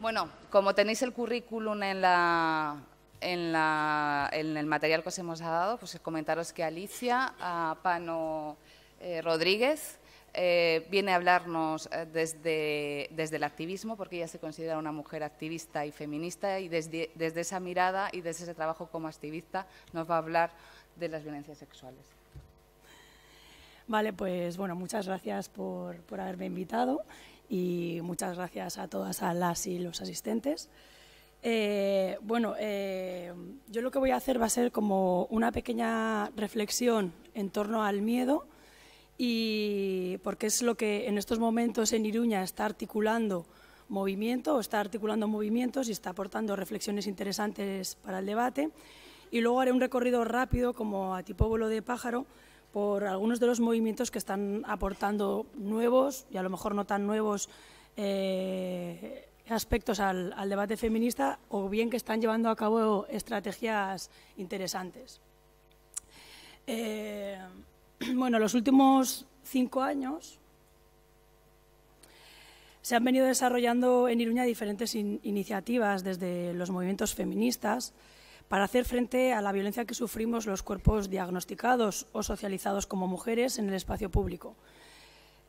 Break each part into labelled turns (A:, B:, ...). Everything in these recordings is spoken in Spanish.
A: Bueno, como tenéis el currículum en, la, en, el material que os hemos dado, pues comentaros que Alicia a Pano eh, Rodríguez eh, viene a hablarnos eh, desde, desde, el activismo, porque ella se considera una mujer activista y feminista, y desde, esa mirada y desde ese trabajo como activista nos va a hablar de las violencias sexuales. Vale, pues bueno, muchas gracias por, por haberme invitado y muchas gracias a todas a las y los asistentes. Eh, bueno, eh, yo lo que voy a hacer va a ser como una pequeña reflexión en torno al miedo y porque es lo que en estos momentos en Iruña está articulando movimiento está articulando movimientos y está aportando reflexiones interesantes para el debate. Y luego haré un recorrido rápido como a tipo vuelo de pájaro por algunos de los movimientos que están aportando nuevos y a lo mejor no tan nuevos eh, aspectos al, debate feminista o bien que están llevando a cabo estrategias interesantes. Eh, bueno, los últimos cinco años se han venido desarrollando en Iruña diferentes iniciativas desde los movimientos feministas, para hacer frente a la violencia que sufrimos los cuerpos diagnosticados o socializados como mujeres en el espacio público.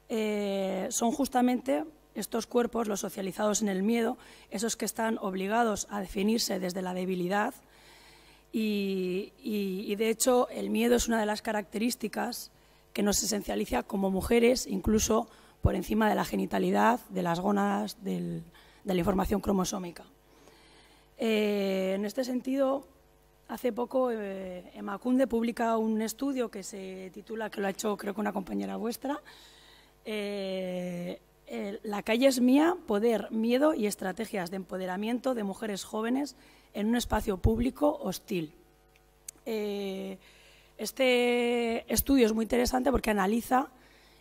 A: Eh, son justamente estos cuerpos, los socializados en el miedo, esos que están obligados a definirse desde la debilidad y, de hecho el miedo es una de las características que nos esencializa como mujeres, incluso por encima de la genitalidad, de las gónadas, de la información cromosómica. Eh, en este sentido, Hace poco eh, Emacunde publica un estudio que se titula, que lo ha hecho creo que una compañera vuestra, eh, eh, La calle es mía, poder, miedo y estrategias de empoderamiento de mujeres jóvenes en un espacio público hostil. este estudio es muy interesante porque analiza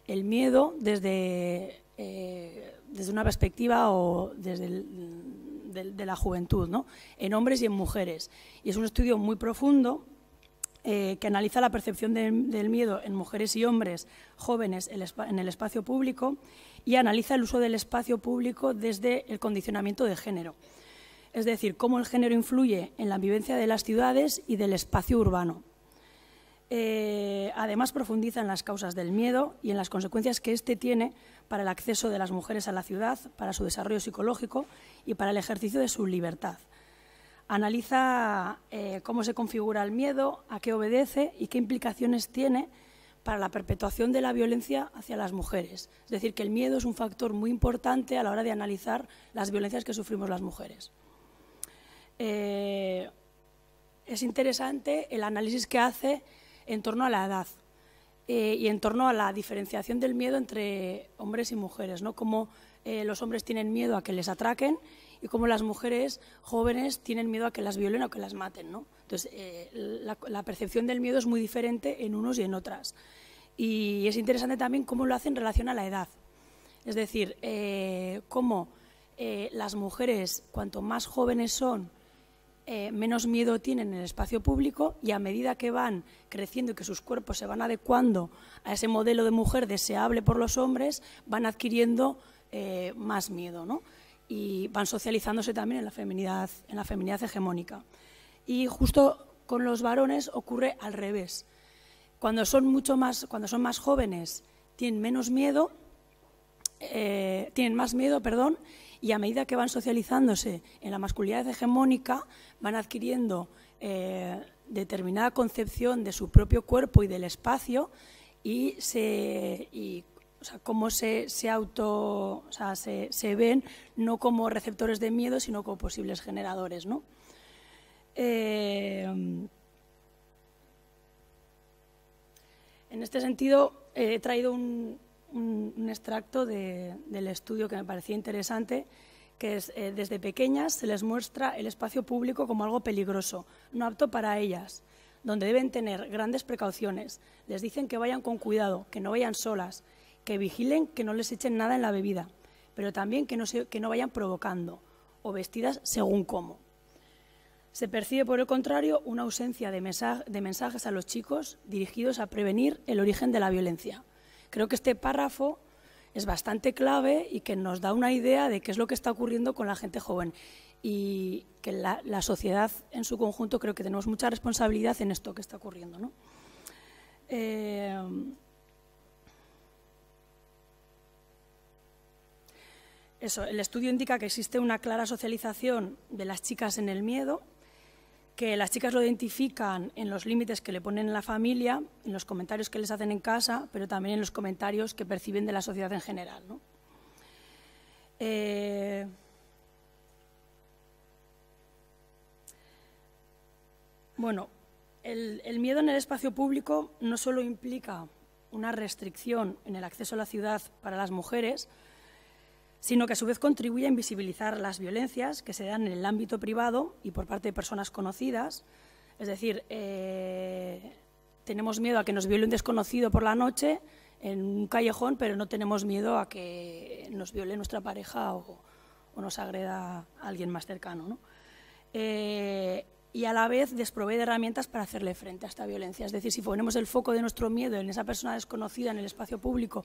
A: el miedo desde, desde una perspectiva o desde el, de, la juventud, ¿no? en hombres y en mujeres. Y es un estudio muy profundo eh, que analiza la percepción del miedo en mujeres y hombres jóvenes en el espacio público y analiza el uso del espacio público desde el condicionamiento de género. Es decir, cómo el género influye en la vivencia de las ciudades y del espacio urbano. Eh, además, profundiza en las causas del miedo y en las consecuencias que este tiene para el acceso de las mujeres a la ciudad, para su desarrollo psicológico y para el ejercicio de su libertad. Analiza eh, cómo se configura el miedo, a qué obedece y qué implicaciones tiene para la perpetuación de la violencia hacia las mujeres. Es decir, que el miedo es un factor muy importante a la hora de analizar las violencias que sufrimos las mujeres. Eh, es interesante el análisis que hace en torno a la edad, eh, y en torno a la diferenciación del miedo entre hombres y mujeres, ¿no? Cómo eh, los hombres tienen miedo a que les atraquen y cómo las mujeres jóvenes tienen miedo a que las violen o que las maten, Entonces, eh, la, percepción del miedo es muy diferente en unos y en otras. Y es interesante también cómo lo hacen en relación a la edad. Es decir, cómo las mujeres, cuanto más jóvenes son, eh, menos miedo tienen en el espacio público y a medida que van creciendo y que sus cuerpos se van adecuando a ese modelo de mujer deseable por los hombres, van adquiriendo eh, más miedo ¿no? y van socializándose también en la, feminidad, en la feminidad hegemónica. Y justo con los varones ocurre al revés. Cuando son, mucho más, cuando son más jóvenes tienen menos miedo, eh, tienen más miedo, perdón, y a medida que van socializándose en la masculinidad hegemónica, van adquiriendo eh, determinada concepción de su propio cuerpo y del espacio y, cómo se, auto, se, ven no como receptores de miedo, sino como posibles generadores, eh, en este sentido, he traído un, un, extracto del estudio que me parecía interesante, que es eh, desde pequeñas se les muestra el espacio público como algo peligroso, no apto para ellas, donde deben tener grandes precauciones. Les dicen que vayan con cuidado, que no vayan solas, que vigilen que no les echen nada en la bebida, pero también que no, que no vayan provocando o vestidas según cómo. Se percibe, por el contrario, una ausencia de, mensajes a los chicos dirigidos a prevenir el origen de la violencia. Creo que este párrafo es bastante clave y que nos da una idea de qué es lo que está ocurriendo con la gente joven y que la, sociedad en su conjunto creo que tenemos mucha responsabilidad en esto que está ocurriendo. Eh, eso, el estudio indica que existe una clara socialización de las chicas en el miedo que las chicas lo identifican en los límites que le ponen en la familia, en los comentarios que les hacen en casa, pero también en los comentarios que perciben de la sociedad en general. Eh, bueno, el, el miedo en el espacio público no solo implica una restricción en el acceso a la ciudad para las mujeres, sino que a su vez contribuye a invisibilizar las violencias que se dan en el ámbito privado y por parte de personas conocidas. Es decir, eh, tenemos miedo a que nos viole un desconocido por la noche en un callejón, pero no tenemos miedo a que nos viole nuestra pareja o, nos agreda alguien más cercano. Eh, y a la vez desprovee de herramientas para hacerle frente a esta violencia. Es decir, si ponemos el foco de nuestro miedo en esa persona desconocida en el espacio público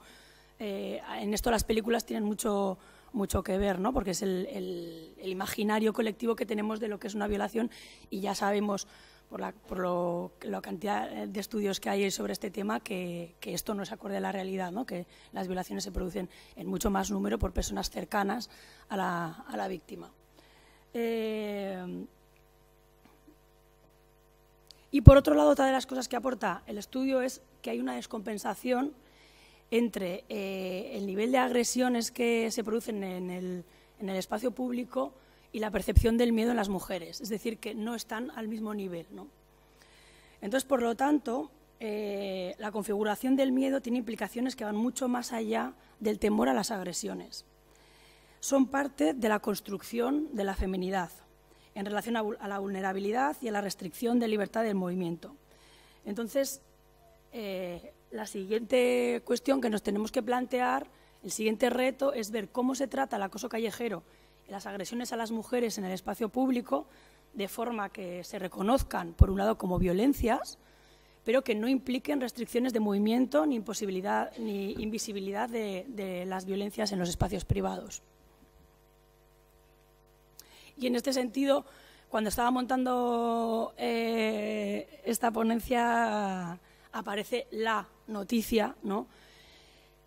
A: eh, en esto las películas tienen mucho, mucho que ver, ¿no? porque es el, imaginario colectivo que tenemos de lo que es una violación y ya sabemos por la, por lo, cantidad eh, de estudios que hay sobre este tema que, esto no se acorde a la realidad, ¿no? que las violaciones se producen en mucho más número por personas cercanas a la, a la víctima. Eh, y por otro lado, otra de las cosas que aporta el estudio es que hay una descompensación entre eh, el nivel de agresiones que se producen en el, espacio público y la percepción del miedo en las mujeres. Es decir, que no están al mismo nivel. Entonces, por lo tanto, eh, la configuración del miedo tiene implicaciones que van mucho más allá del temor a las agresiones. Son parte de la construcción de la feminidad en relación a, la vulnerabilidad y a la restricción de libertad del movimiento. Entonces, eh, la siguiente cuestión que nos tenemos que plantear, el siguiente reto, es ver cómo se trata el acoso callejero y las agresiones a las mujeres en el espacio público, de forma que se reconozcan, por un lado, como violencias, pero que no impliquen restricciones de movimiento ni, imposibilidad, ni invisibilidad de, las violencias en los espacios privados. Y en este sentido, cuando estaba montando eh, esta ponencia aparece la noticia, ¿no?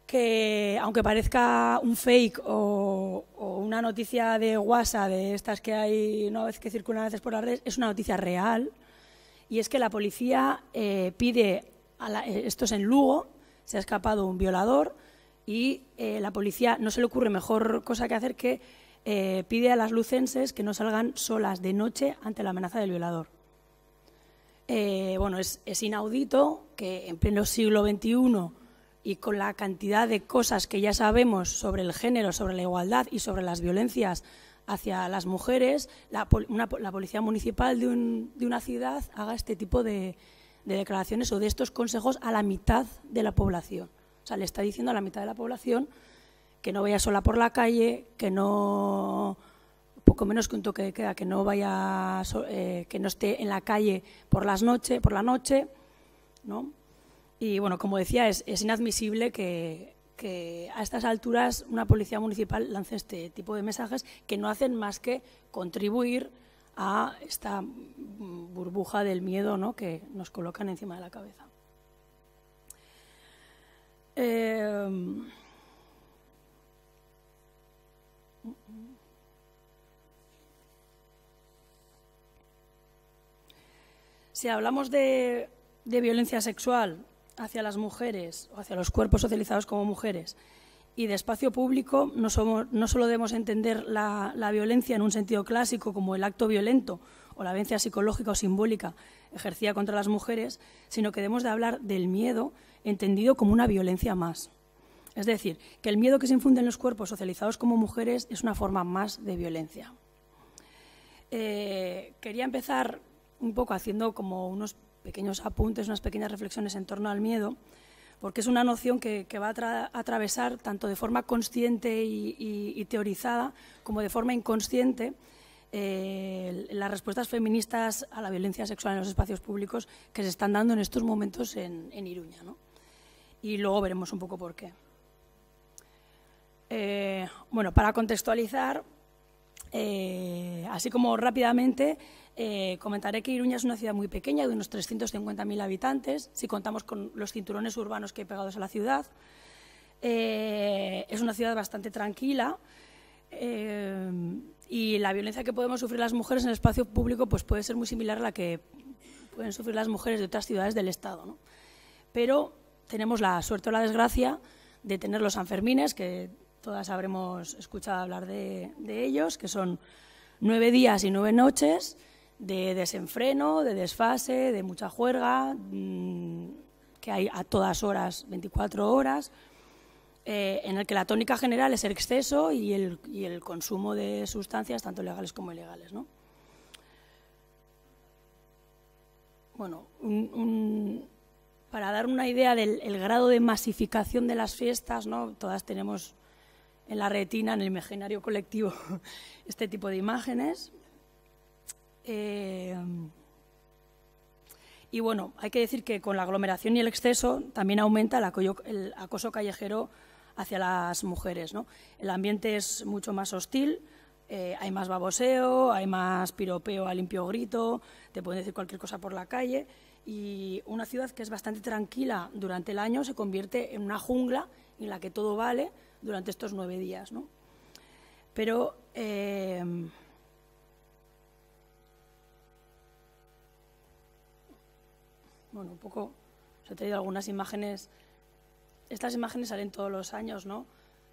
A: que aunque parezca un fake o, una noticia de WhatsApp, de estas que hay una vez que circulan a veces por las redes, es una noticia real. Y es que la policía eh, pide, a eh, esto es en Lugo, se ha escapado un violador y eh, la policía no se le ocurre mejor cosa que hacer que pide a las lucenses que no salgan solas de noche ante la amenaza del violador. Eh, bueno, es, inaudito que en pleno siglo XXI y con la cantidad de cosas que ya sabemos sobre el género, sobre la igualdad y sobre las violencias hacia las mujeres, la, policía municipal de, una ciudad haga este tipo de, de declaraciones o de estos consejos a la mitad de la población. O sea, le está diciendo a la mitad de la población que no vaya sola por la calle, que no poco menos que un toque de queda, que no vaya, eh, que no esté en la calle por las noches por la noche, ¿no? Y bueno, como decía, es, inadmisible que, a estas alturas una policía municipal lance este tipo de mensajes que no hacen más que contribuir a esta burbuja del miedo ¿no? que nos colocan encima de la cabeza. Eh, Si hablamos de, violencia sexual hacia las mujeres o hacia los cuerpos socializados como mujeres y de espacio público, no, solo debemos entender la, violencia en un sentido clásico como el acto violento o la violencia psicológica o simbólica ejercida contra las mujeres, sino que debemos de hablar del miedo entendido como una violencia más. Es decir, que el miedo que se infunde en los cuerpos socializados como mujeres es una forma más de violencia. Eh, quería empezar un poco haciendo como unos pequeños apuntes, unas pequeñas reflexiones en torno al miedo, porque es una noción que, va a atravesar tanto de forma consciente y, teorizada como de forma inconsciente eh, las respuestas feministas a la violencia sexual en los espacios públicos que se están dando en estos momentos en, Iruña. Y luego veremos un poco por qué. Eh, bueno, para contextualizar, eh, así como rápidamente, eh, comentaré que Iruña es una ciudad muy pequeña, de unos 350.000 habitantes, si contamos con los cinturones urbanos que hay pegados a la ciudad. Eh, es una ciudad bastante tranquila eh, y la violencia que podemos sufrir las mujeres en el espacio público pues, puede ser muy similar a la que pueden sufrir las mujeres de otras ciudades del Estado. Pero tenemos la suerte o la desgracia de tener los Sanfermines, que todas habremos escuchado hablar de ellos, que son nueve días y nueve noches de desenfreno, de desfase, de mucha juerga, mm, que hay a todas horas, 24 horas, eh, en el que la tónica general es el exceso y el, consumo de sustancias, tanto legales como ilegales. ¿no? Bueno, para dar una idea del grado de masificación de las fiestas, ¿no? todas tenemos en la retina, en el imaginario colectivo, este tipo de imágenes, Em, y bueno, hay que decir que con la aglomeración y el exceso también aumenta el, acoso callejero hacia las mujeres. El ambiente es mucho más hostil, eh, hay más baboseo, hay más piropeo a limpio grito, te pueden decir cualquier cosa por la calle. Y una ciudad que es bastante tranquila durante el año se convierte en una jungla en la que todo vale durante estos nueve días. Pero. Em, bueno, un poco, os he traído algunas imágenes. Estas imágenes salen todos los años, ¿no?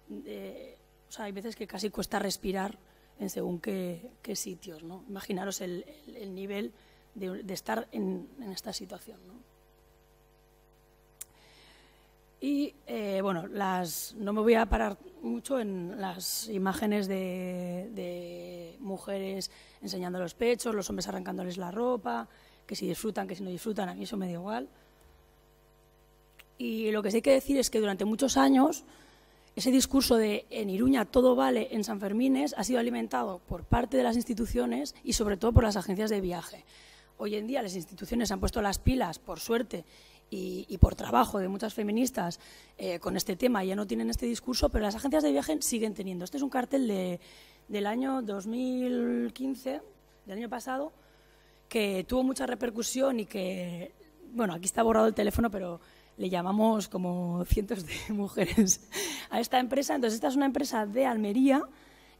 A: o sea, hay veces que casi cuesta respirar en según qué, sitios, ¿no? Imaginaros el, nivel de, estar en, esta situación, ¿no? Y eh, bueno, las, no me voy a parar mucho en las imágenes de, mujeres enseñando los pechos, los hombres arrancándoles la ropa, que si disfrutan, que si no disfrutan, a mí eso me da igual. Y lo que sí hay que decir es que durante muchos años ese discurso de en Iruña todo vale en San Fermines ha sido alimentado por parte de las instituciones y sobre todo por las agencias de viaje. Hoy en día las instituciones han puesto las pilas, por suerte, y, por trabajo de muchas feministas eh, con este tema, ya no tienen este discurso, pero las agencias de viaje siguen teniendo. Este es un cartel del año 2015, del año pasado, que tuvo mucha repercusión y que, bueno, aquí está borrado el teléfono, pero le llamamos como cientos de mujeres a esta empresa. Entonces, esta es una empresa de Almería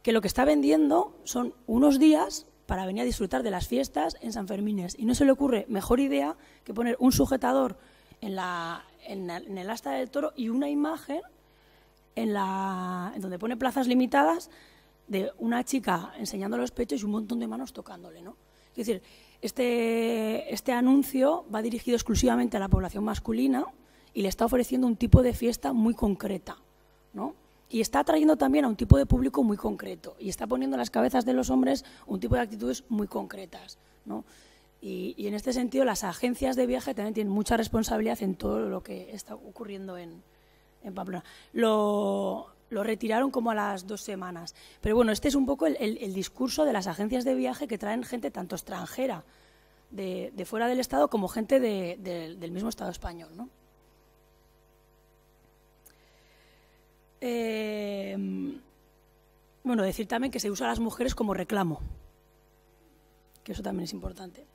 A: que lo que está vendiendo son unos días para venir a disfrutar de las fiestas en San Fermín. Y no se le ocurre mejor idea que poner un sujetador en, la, en, el asta del toro y una imagen en, la, en donde pone plazas limitadas de una chica enseñando los pechos y un montón de manos tocándole, ¿no? Es decir, este, este anuncio va dirigido exclusivamente a la población masculina y le está ofreciendo un tipo de fiesta muy concreta, ¿no? Y está atrayendo también a un tipo de público muy concreto y está poniendo en las cabezas de los hombres un tipo de actitudes muy concretas, ¿no? Y, en este sentido, las agencias de viaje también tienen mucha responsabilidad en todo lo que está ocurriendo en, en Pamplona. Lo, lo retiraron como a las dos semanas. Pero bueno, este es un poco el, discurso de las agencias de viaje que traen gente tanto extranjera de, fuera del Estado como gente del mismo Estado español. Eh, bueno, decir también que se usa a las mujeres como reclamo, que eso también es importante.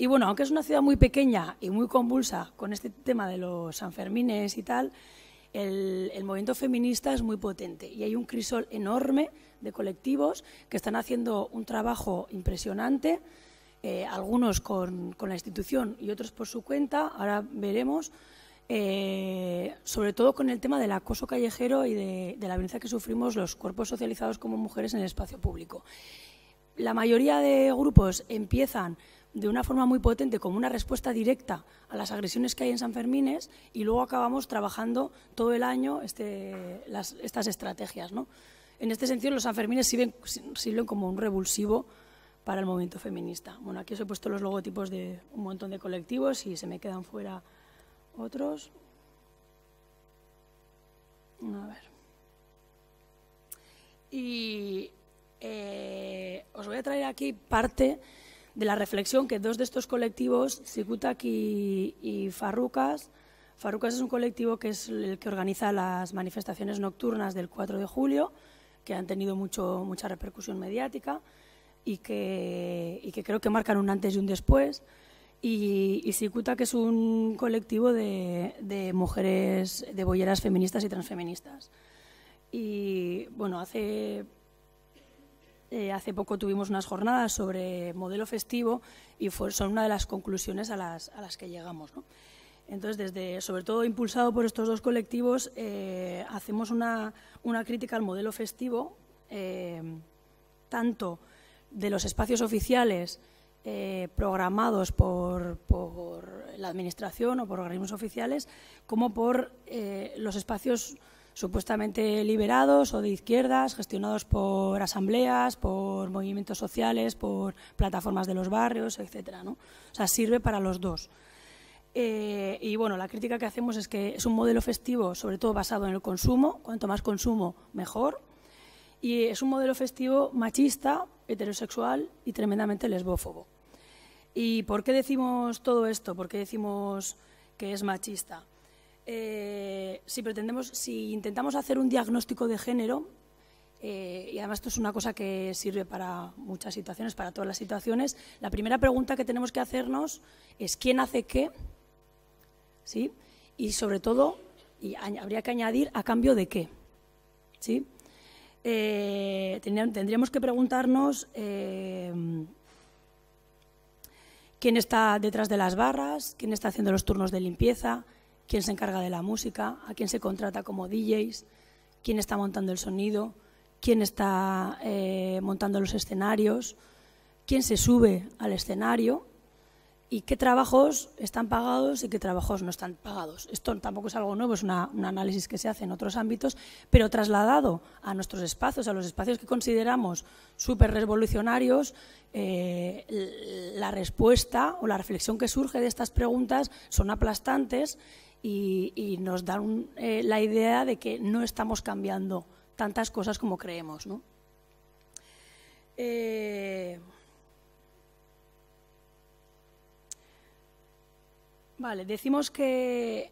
A: Y bueno, aunque es una ciudad muy pequeña y muy convulsa con este tema de los Sanfermines y tal, el, movimiento feminista es muy potente y hay un crisol enorme de colectivos que están haciendo un trabajo impresionante, eh, algunos con, la institución y otros por su cuenta, ahora veremos, eh, sobre todo con el tema del acoso callejero y de, de la violencia que sufrimos los cuerpos socializados como mujeres en el espacio público. La mayoría de grupos empiezan de una forma muy potente como una respuesta directa a las agresiones que hay en San Fermines y luego acabamos trabajando todo el año este, estas estrategias. ¿no? En este sentido, los Sanfermines sirven, sirven como un revulsivo para el movimiento feminista. Bueno, aquí os he puesto los logotipos de un montón de colectivos y se me quedan fuera otros. A ver. Y eh, os voy a traer aquí parte de la reflexión que dos de estos colectivos, Sikutak y, Farrukas, Farrucas, es un colectivo que es el que organiza las manifestaciones nocturnas del 4 de julio, que han tenido mucho, mucha repercusión mediática y que, creo que marcan un antes y un después. Y, Sikutak que es un colectivo de, mujeres, de bolleras feministas y transfeministas. Y bueno, hace eh, hace poco tuvimos unas jornadas sobre modelo festivo y fue, son una de las conclusiones a las, que llegamos. Entonces, desde, sobre todo impulsado por estos dos colectivos, eh, hacemos una, crítica al modelo festivo, eh, tanto de los espacios oficiales programados por, por, la Administración o por organismos oficiales, como por los espacios supuestamente liberados o de izquierdas, gestionados por asambleas, por movimientos sociales, por plataformas de los barrios, etcétera. ¿no? O sea, sirve para los dos. Eh, y bueno, la crítica que hacemos es que es un modelo festivo, sobre todo basado en el consumo, cuanto más consumo, mejor. Y es un modelo festivo machista, heterosexual y tremendamente lesbófobo. ¿Y por qué decimos todo esto? ¿Por qué decimos que es machista? Eh, si pretendemos, si intentamos hacer un diagnóstico de género, eh, y además esto es una cosa que sirve para muchas situaciones, para todas las situaciones, la primera pregunta que tenemos que hacernos es quién hace qué, ¿sí? Y sobre todo, y habría que añadir a cambio de qué, ¿sí? Eh, tendríamos que preguntarnos quién está detrás de las barras, quién está haciendo los turnos de limpieza, quién se encarga de la música, a quién se contrata como DJs, quién está montando el sonido, quién está eh, montando los escenarios, quién se sube al escenario y qué trabajos están pagados y qué trabajos no están pagados. Esto tampoco es algo nuevo, es un análisis que se hace en otros ámbitos, pero trasladado a nuestros espacios, a los espacios que consideramos súper revolucionarios, eh, la respuesta o la reflexión que surge de estas preguntas son aplastantes y, nos dan eh, la idea de que no estamos cambiando tantas cosas como creemos. Eh, vale, decimos que,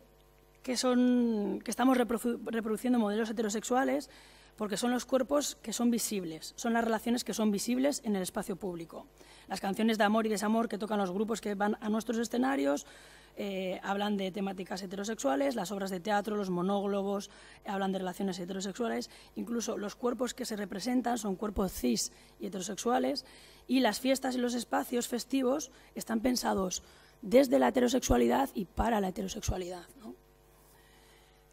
A: son, que estamos reproduciendo modelos heterosexuales porque son los cuerpos que son visibles, son las relaciones que son visibles en el espacio público. Las canciones de amor y desamor que tocan los grupos que van a nuestros escenarios, eh, hablan de temáticas heterosexuales, las obras de teatro, los monólogos... Eh, hablan de relaciones heterosexuales, incluso los cuerpos que se representan son cuerpos cis y heterosexuales, y las fiestas y los espacios festivos están pensados desde la heterosexualidad y para la heterosexualidad.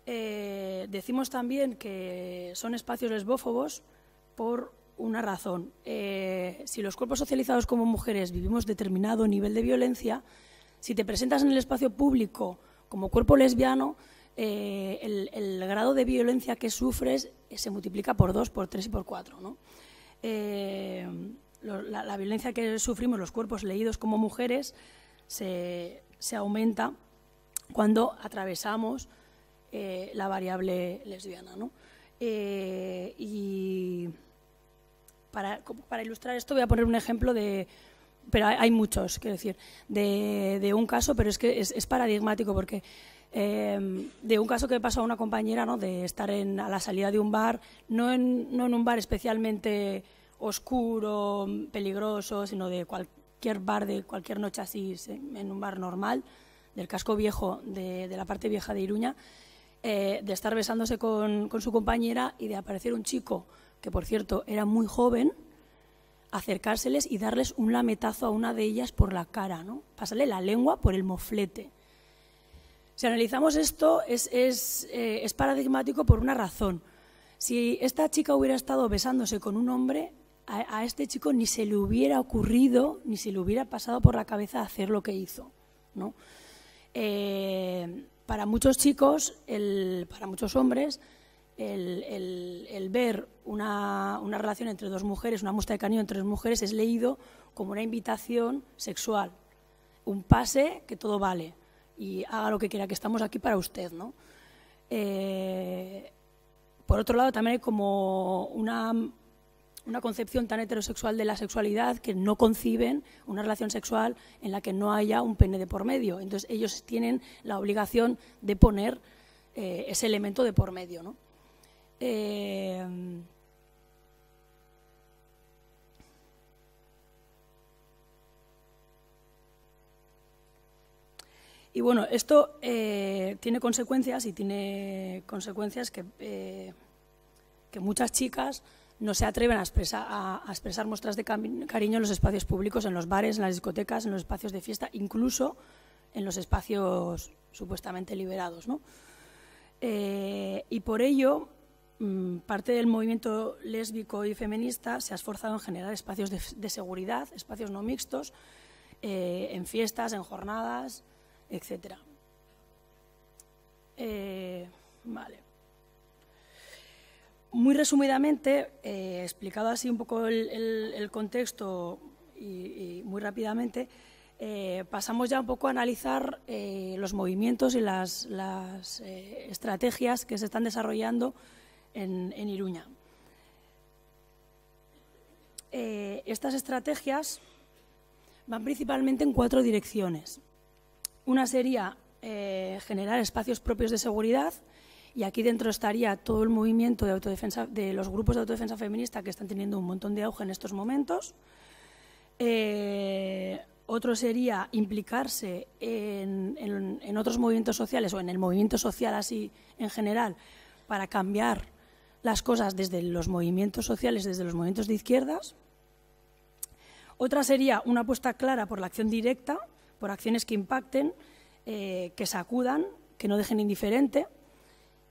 A: Eh, decimos también que son espacios lesbófobos por una razón. si los cuerpos socializados como mujeres vivimos determinado nivel de violencia, si te presentas en el espacio público como cuerpo lesbiano, eh, el, grado de violencia que sufres eh, se multiplica por dos, por tres y por cuatro. Eh, la, violencia que sufrimos los cuerpos leídos como mujeres se, aumenta cuando atravesamos la variable lesbiana. y para ilustrar esto voy a poner un ejemplo de, pero hay, muchos, quiero decir, de, un caso, pero es que es, paradigmático porque em, de un caso que pasó a una compañera, ¿no? De estar en, a la salida de un bar, no en, un bar especialmente oscuro, peligroso, sino de cualquier bar, de cualquier noche así, en un bar normal, del casco viejo, de, la parte vieja de Iruña, eh, de estar besándose con su compañera y de aparecer un chico, que por cierto era muy joven, acercárseles y darles un lametazo a una de ellas por la cara, ¿no? pasarle la lengua por el moflete. Si analizamos esto, eh, es, paradigmático por una razón. Si esta chica hubiera estado besándose con un hombre, a, este chico ni se le hubiera ocurrido, ni se le hubiera pasado por la cabeza hacer lo que hizo. ¿no? Eh, para muchos chicos, para muchos hombres, el, ver una, relación entre dos mujeres, una muestra de cariño entre dos mujeres, es leído como una invitación sexual, un pase que todo vale y haga lo que quiera, que estamos aquí para usted, ¿no? Eh, por otro lado, también hay como una, concepción tan heterosexual de la sexualidad que no conciben una relación sexual en la que no haya un pene de por medio. Entonces ellos tienen la obligación de poner eh, ese elemento de por medio. ¿no? Em, y bueno, esto eh, tiene consecuencias y tiene consecuencias que, eh, que, muchas chicas no se atreven a expresar, muestras de cariño en los espacios públicos, en los bares, en las discotecas, en los espacios de fiesta, incluso en los espacios supuestamente liberados. Eh, y por ello, Mm, parte del movimiento lésbico y feminista se ha esforzado en generar espacios de, seguridad, espacios no mixtos, eh, en fiestas, en jornadas, etc. Eh, vale. Muy resumidamente, eh, explicado así un poco el, contexto y, muy rápidamente, pasamos ya un poco a analizar los movimientos y las, las estrategias que se están desarrollando en, Iruña. Eh, estas estrategias van principalmente en cuatro direcciones. Una sería eh, generar espacios propios de seguridad, y aquí dentro estaría todo el movimiento de autodefensa, de los grupos de autodefensa feminista que están teniendo un montón de auge en estos momentos. Eh, otro sería implicarse en, en, otros movimientos sociales o en el movimiento social así en general para cambiar las cosas desde los movimientos sociales, desde los movimientos de izquierdas. Otra sería una apuesta clara por la acción directa, por acciones que impacten, eh, que sacudan, que no dejen indiferente.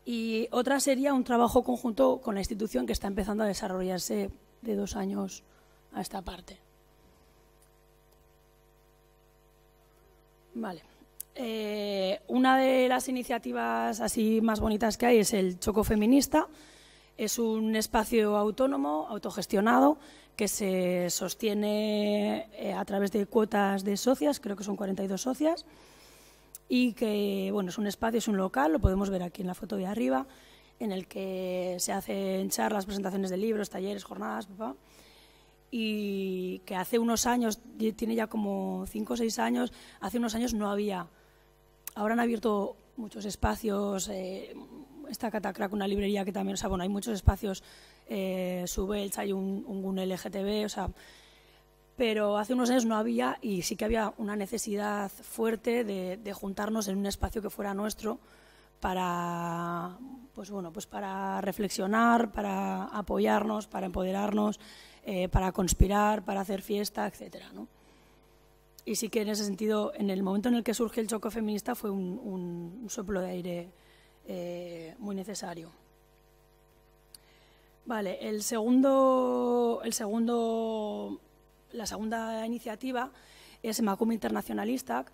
A: Y otra sería un trabajo conjunto con la institución que está empezando a desarrollarse de dos años a esta parte. Vale. Eh, una de las iniciativas así más bonitas que hay es el Choco Feminista, es un espacio autónomo, autogestionado, que se sostiene eh, a través de cuotas de socias, creo que son 42 socias, y que bueno, es un espacio, es un local, lo podemos ver aquí en la foto de arriba, en el que se hacen charlas, presentaciones de libros, talleres, jornadas, papá, y que hace unos años, tiene ya como 5 o 6 años, hace unos años no había. Ahora han abierto muchos espacios, eh, está Catacrack, una librería que también, o sea, bueno, hay muchos espacios, eh, hay un, un LGTB, o sea, pero hace unos años no había y sí que había una necesidad fuerte de, juntarnos en un espacio que fuera nuestro para, pues bueno, pues para reflexionar, para apoyarnos, para empoderarnos, eh, para conspirar, para hacer fiesta, etcétera, ¿no? Y sí que en ese sentido, en el momento en el que surge el choco feminista fue un soplo de aire eh, muy necesario. Vale, el segundo, el segundo, la segunda iniciativa es Macum Internacionalista.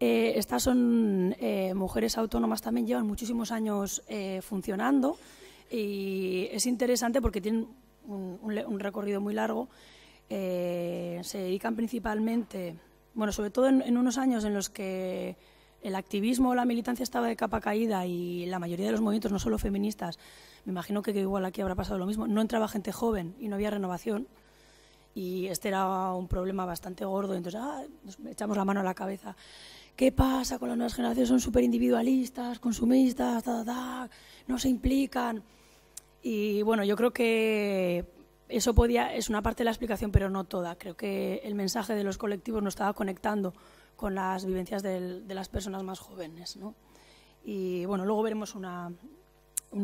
A: Eh, estas son eh, mujeres autónomas también, llevan muchísimos años funcionando y es interesante porque tienen un, recorrido muy largo. se dedican principalmente, bueno, sobre todo en unos años en los que el activismo o la militancia estaba de capa caída y la mayoría de los movimientos, no solo feministas, me imagino que, igual aquí habrá pasado lo mismo, no entraba gente joven y no había renovación y este era un problema bastante gordo, entonces ah, echamos la mano a la cabeza. ¿Qué pasa con las nuevas generaciones? Son súper individualistas, consumistas, no se implican. Y bueno, yo creo que eso podía, es una parte de la explicación, pero no toda. Creo que el mensaje de los colectivos no estaba conectando con las vivencias de las personas más jóvenes. Y bueno, luego veremos un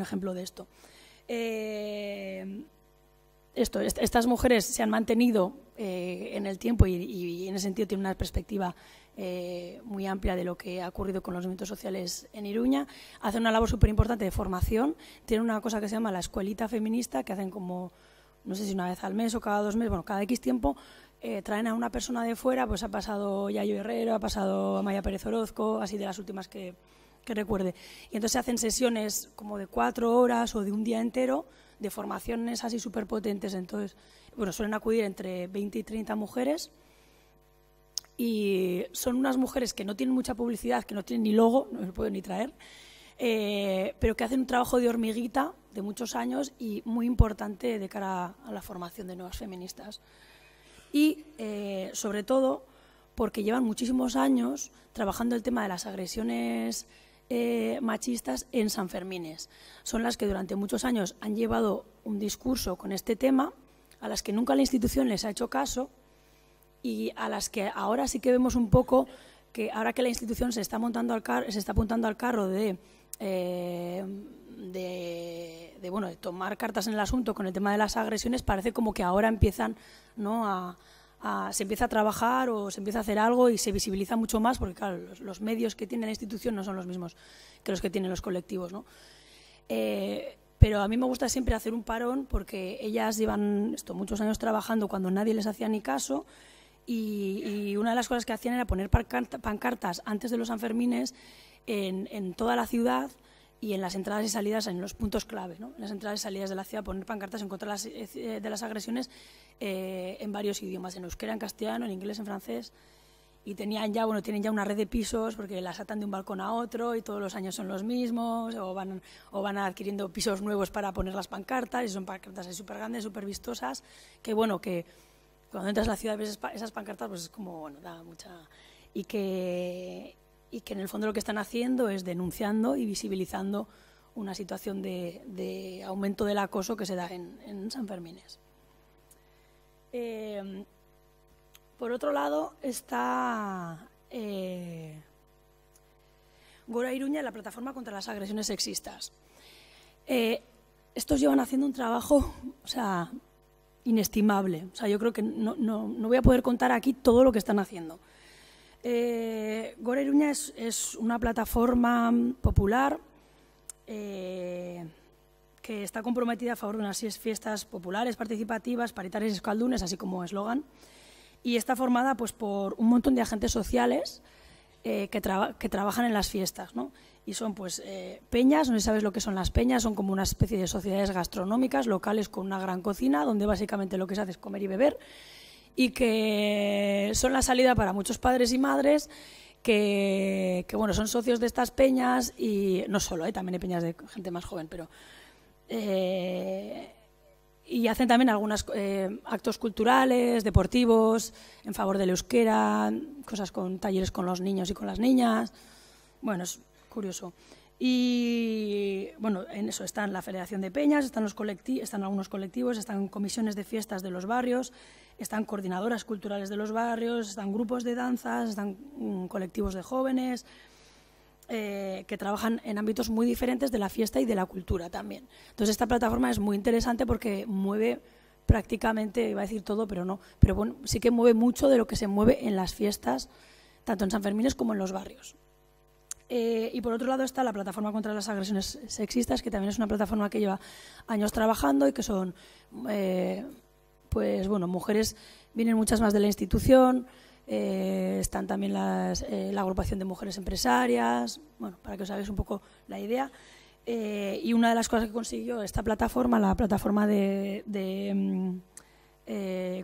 A: ejemplo de esto. Eh, esto estas mujeres se han mantenido eh, en el tiempo y, en ese sentido tienen una perspectiva eh, muy amplia de lo que ha ocurrido con los movimientos sociales en Iruña. Hacen una labor súper importante de formación. Tienen una cosa que se llama la escuelita feminista, que hacen como, no sé si una vez al mes o cada dos meses, bueno, cada X tiempo, eh, traen a una persona de fuera, pues ha pasado Yayo Herrero, ha pasado Amaya Pérez Orozco, así de las últimas que, recuerde. Y entonces hacen sesiones como de cuatro horas o de un día entero de formaciones así súper potentes. Entonces, bueno, suelen acudir entre 20 y 30 mujeres y son unas mujeres que no tienen mucha publicidad, que no tienen ni logo, no se puedo ni traer, eh, pero que hacen un trabajo de hormiguita de muchos años y muy importante de cara a la formación de nuevas feministas y, eh, sobre todo, porque llevan muchísimos años trabajando el tema de las agresiones eh, machistas en San Fermines. Son las que durante muchos años han llevado un discurso con este tema, a las que nunca la institución les ha hecho caso y a las que ahora sí que vemos un poco que ahora que la institución se está, montando al se está apuntando al carro de eh, de, bueno, de tomar cartas en el asunto con el tema de las agresiones, parece como que ahora empiezan ¿no? se empieza a trabajar o se empieza a hacer algo y se visibiliza mucho más, porque los, medios que tiene la institución no son los mismos que los que tienen los colectivos. Eh, pero a mí me gusta siempre hacer un parón porque ellas llevan esto, muchos años trabajando cuando nadie les hacía ni caso y, y una de las cosas que hacían era poner pancartas antes de los Sanfermines en, toda la ciudad y en las entradas y salidas, en los puntos clave, ¿no? en las entradas y salidas de la ciudad, poner pancartas en contra de las eh, eh, agresiones eh, en varios idiomas, en euskera, en castellano, en inglés, en francés. Y tenían ya, bueno, tienen ya una red de pisos porque las atan de un balcón a otro y todos los años son los mismos, o van, o van adquiriendo pisos nuevos para poner las pancartas, y son pancartas súper grandes, súper vistosas, que bueno, que cuando entras a la ciudad ves esas pancartas, pues es como, bueno, da mucha... Y que, y que en el fondo lo que están haciendo es denunciando y visibilizando una situación de, aumento del acoso que se da en, San Fermín. Eh, por otro lado está eh, Gora Iruña la plataforma contra las agresiones sexistas. Eh, estos llevan haciendo un trabajo, inestimable. O sea, yo creo que no voy a poder contar aquí todo lo que están haciendo eh, es, una plataforma popular eh, que está comprometida a favor de unas fiestas populares, participativas, paritarias y escaldunes, así como eslogan. Y está formada pues, por un montón de agentes sociales eh, que, trabajan en las fiestas. Y son pues, eh, peñas, no sé si sabes lo que son las peñas, son como una especie de sociedades gastronómicas locales con una gran cocina, donde básicamente lo que se hace es comer y beber y que son la salida para muchos padres y madres que, bueno, son socios de estas peñas y no solo, ¿eh? también hay peñas de gente más joven, pero... Eh, y hacen también algunos eh, actos culturales, deportivos, en favor del euskera, cosas con talleres con los niños y con las niñas. Bueno, es curioso. Y bueno, en eso están la Federación de Peñas, están, los colecti están algunos colectivos, están comisiones de fiestas de los barrios, están coordinadoras culturales de los barrios, están grupos de danzas, están mm, colectivos de jóvenes eh, que trabajan en ámbitos muy diferentes de la fiesta y de la cultura también. Entonces esta plataforma es muy interesante porque mueve prácticamente, iba a decir todo, pero no, pero bueno, sí que mueve mucho de lo que se mueve en las fiestas, tanto en San Fermín como en los barrios. Eh, y por otro lado está la plataforma contra las agresiones sexistas, que también es una plataforma que lleva años trabajando y que son eh, pues bueno, mujeres vienen muchas más de la institución, eh, están también eh, la agrupación de mujeres empresarias, bueno, para que os hagáis un poco la idea. Eh, y una de las cosas que consiguió esta plataforma, la plataforma de, mm,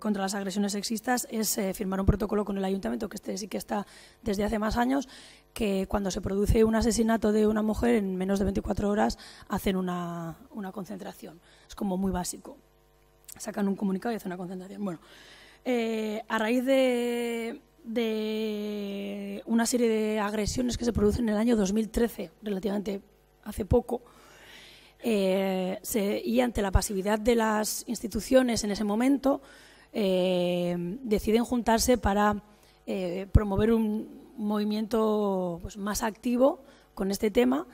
A: contra las agresiones sexistas, es firmar un protocolo con el ayuntamiento, que este sí que está desde hace más años, que cuando se produce un asesinato de una mujer, en menos de 24 horas hacen una, una concentración. Es como muy básico sacan un comunicado y hacen una concentración. Bueno, eh, a raíz de, una serie de agresiones que se producen en el año 2013, relativamente hace poco, eh, y ante la pasividad de las instituciones en ese momento, eh, deciden juntarse para promover un movimiento pues, más activo con este tema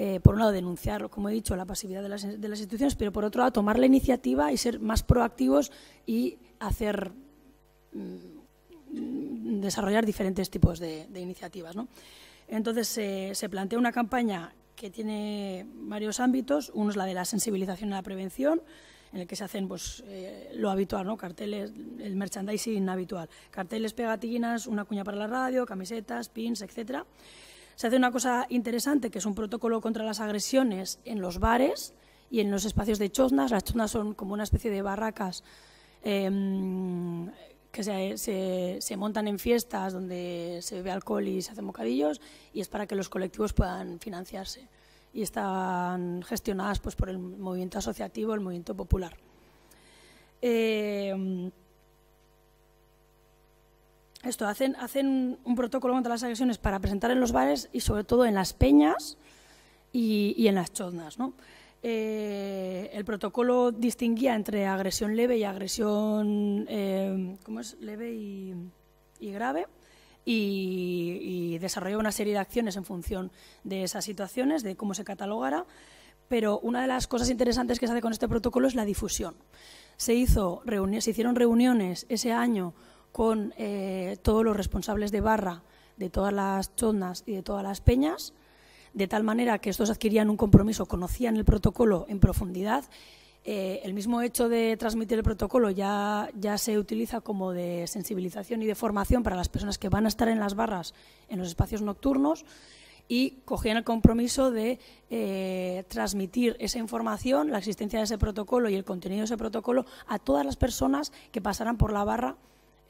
A: eh, por un lado, denunciar, como he dicho, la pasividad de las, de las, instituciones, pero por otro lado, tomar la iniciativa y ser más proactivos y hacer mm, desarrollar diferentes tipos de, iniciativas. Entonces, se plantea una campaña que tiene varios ámbitos. Uno es la de la sensibilización a la prevención, en el que se hacen pues, eh, lo habitual, ¿no? carteles, el merchandising habitual, carteles, pegatinas, una cuña para la radio, camisetas, pins, etcétera se hace una cosa interesante, que es un protocolo contra las agresiones en los bares y en los espacios de choznas. Las choznas son como una especie de barracas em, que se, montan en fiestas donde se bebe alcohol y se hacen bocadillos y es para que los colectivos puedan financiarse. Y están gestionadas pues, por el movimiento asociativo, el movimiento popular. Em, esto, hacen, un protocolo contra las agresiones para presentar en los bares y sobre todo en las peñas y, en las choznas, eh, el protocolo distinguía entre agresión leve y agresión, eh, ¿cómo es? Leve y, grave y, y una serie de acciones en función de esas situaciones, de cómo se catalogara pero una de las cosas interesantes que se hace con este protocolo es la difusión. Se, hizo, se hicieron reuniones ese año con eh, todos los responsables de barra de todas las zonas y de todas las peñas, de tal manera que estos adquirían un compromiso, conocían el protocolo en profundidad. Eh, el mismo hecho de transmitir el protocolo ya, ya se utiliza como de sensibilización y de formación para las personas que van a estar en las barras, en los espacios nocturnos, y cogían el compromiso de eh, transmitir esa información, la existencia de ese protocolo y el contenido de ese protocolo a todas las personas que pasaran por la barra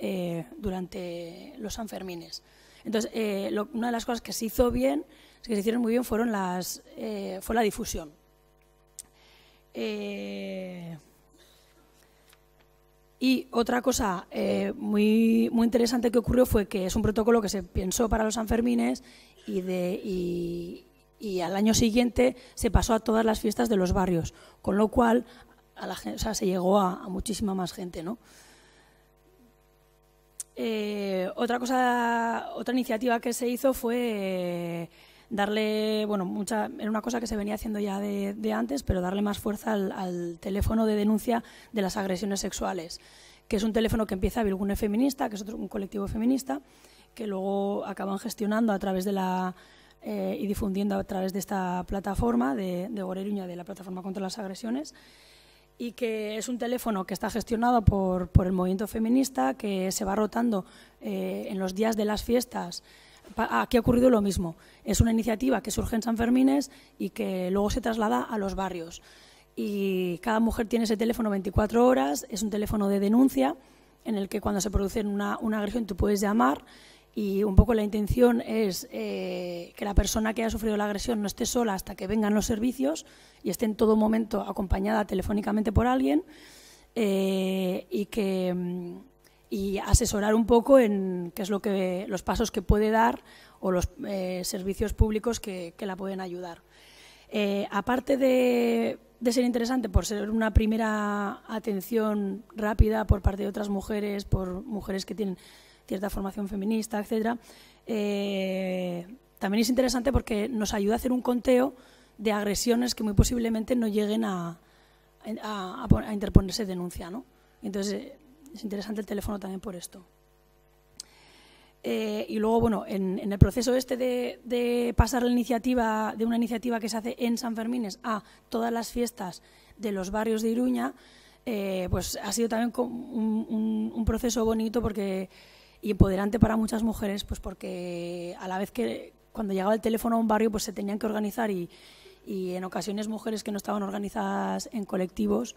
A: eh, durante los Sanfermines. Entonces, eh, una de las cosas que se hizo bien, que se hicieron muy bien, fueron las, eh, fue la difusión. y otra cosa muy, interesante que ocurrió fue que es un protocolo que se pensó para los Sanfermines y, de, y, al año siguiente se pasó a todas las fiestas de los barrios, con lo cual a la, o se llegó a, a muchísima más gente, ¿no? Eh, otra cosa, otra iniciativa que se hizo fue darle, bueno, mucha, era una cosa que se venía haciendo ya de, antes, pero darle más fuerza al, teléfono de denuncia de las agresiones sexuales, que es un teléfono que empieza a Vilgune Feminista, que es otro, un colectivo feminista, que luego acaban gestionando a través de la eh, y difundiendo a través de esta plataforma de, de de la plataforma contra las agresiones y que es un teléfono que está gestionado por, el movimiento feminista, que se va rotando eh, en los días de las fiestas. Aquí ha ocurrido lo mismo. Es una iniciativa que surge en San Fermines y que luego se traslada a los barrios. Y cada mujer tiene ese teléfono 24 horas, es un teléfono de denuncia en el que cuando se produce una, una agresión tú puedes llamar y un poco la intención es eh, que la persona que ha sufrido la agresión no esté sola hasta que vengan los servicios y esté en todo momento acompañada telefónicamente por alguien eh, y mm, y asesorar un poco en qué es lo que los pasos que puede dar o los eh, servicios públicos que, la pueden ayudar. aparte de ser interesante por ser una primera atención rápida por parte de otras mujeres, por mujeres que tienen cierta formación feminista, etcétera, eh, también es interesante porque nos ayuda a hacer un conteo de agresiones que muy posiblemente no lleguen a, interponerse denuncia. ¿no? Entonces, eh, es interesante el teléfono también por esto. Eh, y luego, bueno, en, el proceso este de, pasar la iniciativa, de una iniciativa que se hace en San Fermín a todas las fiestas de los barrios de Iruña, pues ha sido también un proceso bonito porque y empoderante para muchas mujeres, pues porque a la vez que cuando llegaba el teléfono a un barrio, pues se tenían que organizar y, en ocasiones mujeres que no estaban organizadas en colectivos,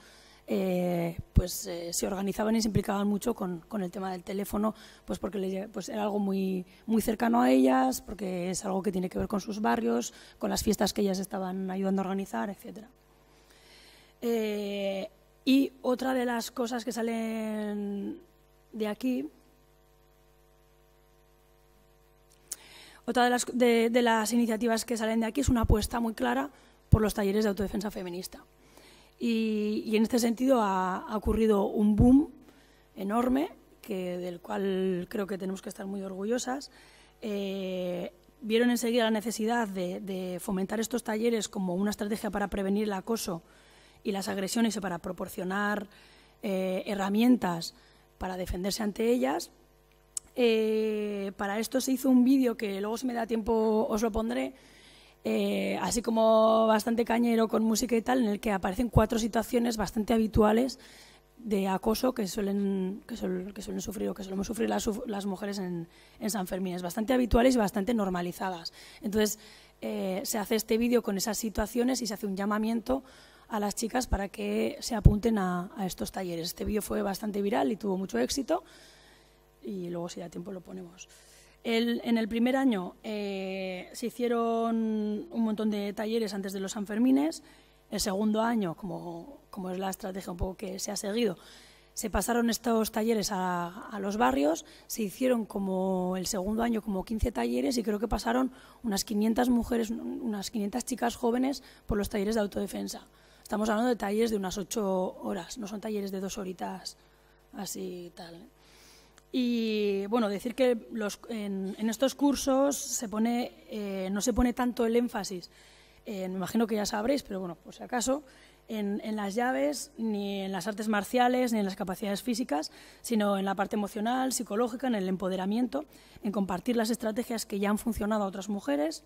A: eh, pues eh, se organizaban y se implicaban mucho con, el tema del teléfono, pues porque pues era algo muy, muy cercano a ellas, porque es algo que tiene que ver con sus barrios, con las fiestas que ellas estaban ayudando a organizar, etc. Eh, y otra de las cosas que salen de aquí Otra de las, de, las iniciativas que salen de aquí es una apuesta muy clara por los talleres de autodefensa feminista. Y, en este sentido ha, ocurrido un boom enorme, del cual creo que tenemos que estar muy orgullosas. Eh, vieron enseguida la necesidad de, fomentar estos talleres como una estrategia para prevenir el acoso y las agresiones y para proporcionar eh, herramientas para defenderse ante ellas, eh, para esto se hizo un vídeo que luego si me da tiempo os lo pondré, eh, así como bastante cañero con música y tal, en el que aparecen cuatro situaciones bastante habituales de acoso que suelen, sufrir o que solemos sufrir las, mujeres en, San Fermín. Es bastante habituales y bastante normalizadas. Entonces, eh, se hace este vídeo con esas situaciones y se hace un llamamiento a las chicas para que se apunten a estos talleres. Este vídeo fue bastante viral y tuvo mucho éxito y luego si da tiempo lo ponemos. en el primer año eh, se hicieron un montón de talleres antes de los Sanfermines. El segundo año, como, es la estrategia un poco que se ha seguido, se pasaron estos talleres a, los barrios. Se hicieron como el segundo año como 15 talleres y creo que pasaron unas 500 mujeres, unas 500 chicas jóvenes por los talleres de autodefensa. Estamos hablando de talleres de unas 8 horas, no son talleres de dos horitas así tal. Y bueno, decir que los, en, estos cursos se pone, eh, no se pone tanto el énfasis, me imagino que ya sabréis, pero bueno, por si acaso, en, en, las llaves, ni en las artes marciales, ni en las capacidades físicas, sino en la parte emocional, psicológica, en el empoderamiento, en compartir las estrategias que ya han funcionado a otras mujeres,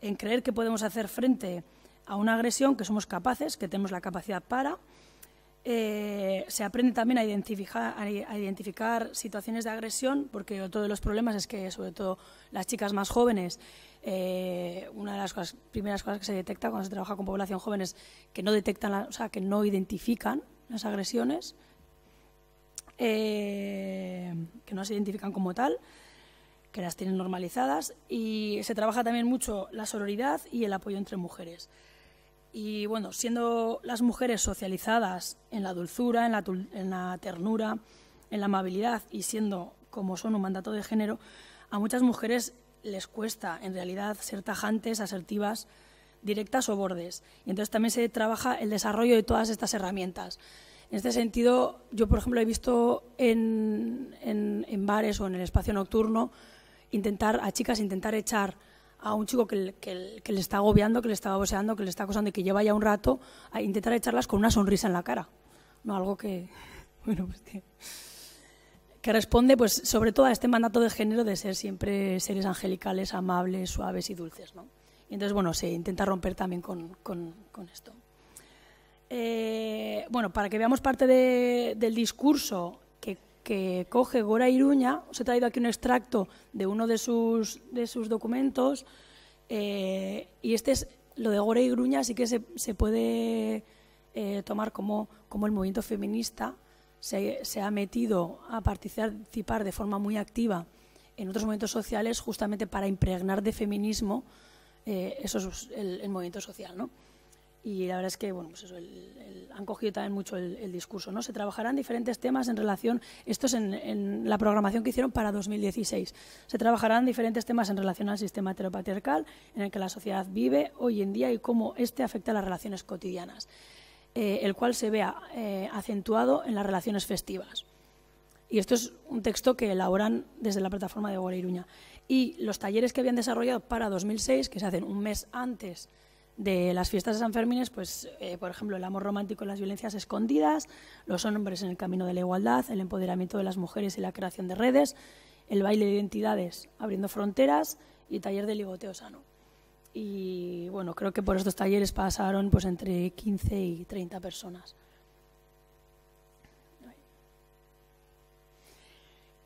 A: en creer que podemos hacer frente a una agresión, que somos capaces, que tenemos la capacidad para, eh, se aprende también a identificar, a identificar, situaciones de agresión, porque otro de los problemas es que, sobre todo, las chicas más jóvenes, eh, una de las primeras cosas que se detecta cuando se trabaja con población jóvenes que no detectan, o sea, que no identifican las agresiones, eh, que no se identifican como tal, que las tienen normalizadas, y se trabaja también mucho la sororidad y el apoyo entre mujeres. Y bueno, siendo las mujeres socializadas en la dulzura, en la, ternura, en la amabilidad y siendo como son un mandato de género, a muchas mujeres les cuesta en realidad ser tajantes, asertivas, directas o bordes. Y entonces también se trabaja el desarrollo de todas estas herramientas. En este sentido, yo, por ejemplo, he visto en, en bares o en el espacio nocturno intentar a chicas intentar echar a un chico que, le está agobiando, que le está boseando, que le está acosando y que lleva ya un rato a intentar echarlas con una sonrisa en la cara. No algo que, bueno, pues, que, responde pues sobre todo a este mandato de género de ser siempre seres angelicales, amables, suaves y dulces. ¿no? Y entonces, bueno, se intenta romper también con, esto. Eh, bueno, para que veamos parte del discurso que coge Gora Iruña, os he traído aquí un extracto de uno de sus, de sus documentos, eh, y este es lo de Gora Iruña, así que se, puede eh, tomar como, el movimiento feminista se, ha metido a participar de forma muy activa en otros movimientos sociales justamente para impregnar de feminismo eh, el, el movimiento social, ¿no? y la verdad es que bueno, pues han cogido también mucho el, discurso. ¿no? Se trabajarán diferentes temas en relación, esto es en, la programación que hicieron para 2016, se trabajarán diferentes temas en relación al sistema heteropatriarcal en el que la sociedad vive hoy en día y cómo este afecta a las relaciones cotidianas, eh, el cual se vea eh, acentuado en las relaciones festivas. Y esto es un texto que elaboran desde la plataforma de Iruña. Y los talleres que habían desarrollado para 2006, que se hacen un mes antes de las fiestas de San Fermín pues, eh, por ejemplo, el amor romántico y las violencias escondidas, los hombres en el camino de la igualdad, el empoderamiento de las mujeres y la creación de redes, el baile de identidades, abriendo fronteras y taller de ligoteo sano. Y bueno, creo que por estos talleres pasaron pues entre 15 y 30 personas.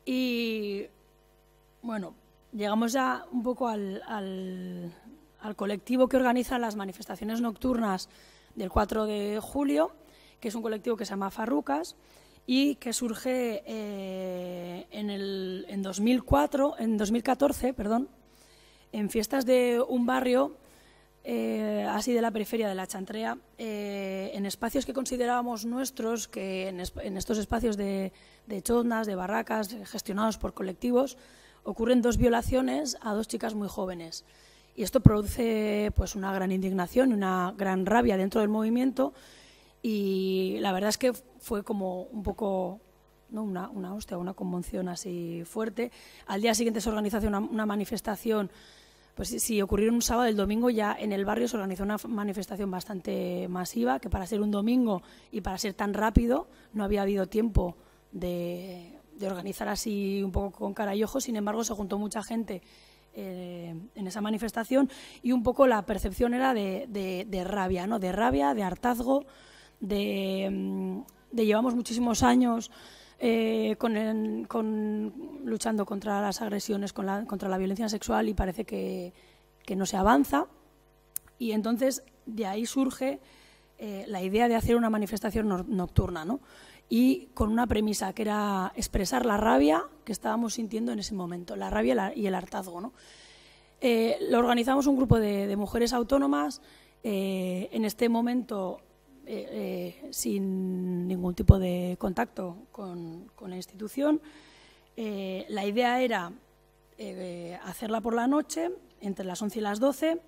A: Y bueno, llegamos ya un poco al al colectivo que organiza las manifestaciones nocturnas del 4 de julio, que es un colectivo que se llama Farrucas y que surge eh, en, 2004, en 2014, perdón, en fiestas de un barrio eh, así de la periferia de la Chantrea, eh, en espacios que considerábamos nuestros, que en, estos espacios de, de de barracas, gestionados por colectivos, ocurren dos violaciones a dos chicas muy jóvenes. Y esto produce pues una gran indignación, una gran rabia dentro del movimiento y la verdad es que fue como un poco ¿no? una, una hostia, una conmoción así fuerte. Al día siguiente se organizó una, manifestación pues si ocurrió ocurrieron un sábado, el domingo ya en el barrio se organizó una manifestación bastante masiva, que para ser un domingo y para ser tan rápido no había habido tiempo de, de organizar así un poco con cara y ojo. Sin embargo, se juntó mucha gente eh, en esa manifestación y un poco la percepción era de, rabia, ¿no? De rabia, de hartazgo, de, mm, llevamos muchísimos años eh, con, luchando contra las agresiones, contra la violencia sexual y parece que, no se avanza. Y entonces de ahí surge eh, la idea de hacer una manifestación nocturna, ¿no? y con una premisa que era expresar la rabia que estábamos sintiendo en ese momento, la rabia y el hartazgo. Eh, lo organizamos un grupo de, mujeres autónomas, eh, en este momento eh, sin ningún tipo de contacto con, la institución. la idea era hacerla por la noche, entre las 11 y las 12.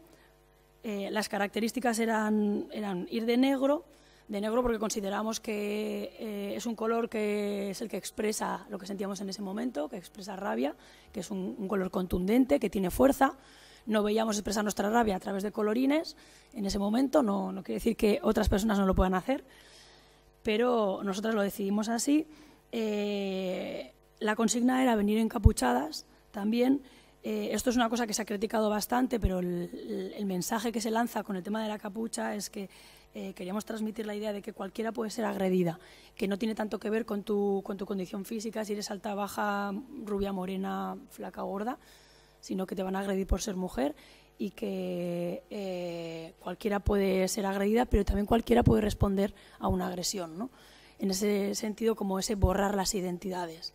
A: las características eran, eran ir de negro, de negro porque consideramos que eh, es un color que es el que expresa lo que sentíamos en ese momento, que expresa rabia, que es un, color contundente, que tiene fuerza. No veíamos expresar nuestra rabia a través de colorines en ese momento, no, no quiere decir que otras personas no lo puedan hacer, pero nosotras lo decidimos así. Eh, la consigna era venir encapuchadas también. Eh, esto es una cosa que se ha criticado bastante, pero el, mensaje que se lanza con el tema de la capucha es que eh, queríamos transmitir la idea de que cualquiera puede ser agredida, que no tiene tanto que ver con tu, condición física, si eres alta, baja, rubia, morena, flaca, gorda, sino que te van a agredir por ser mujer y que eh, cualquiera puede ser agredida, pero también cualquiera puede responder a una agresión. ¿no? En ese sentido, como ese borrar las identidades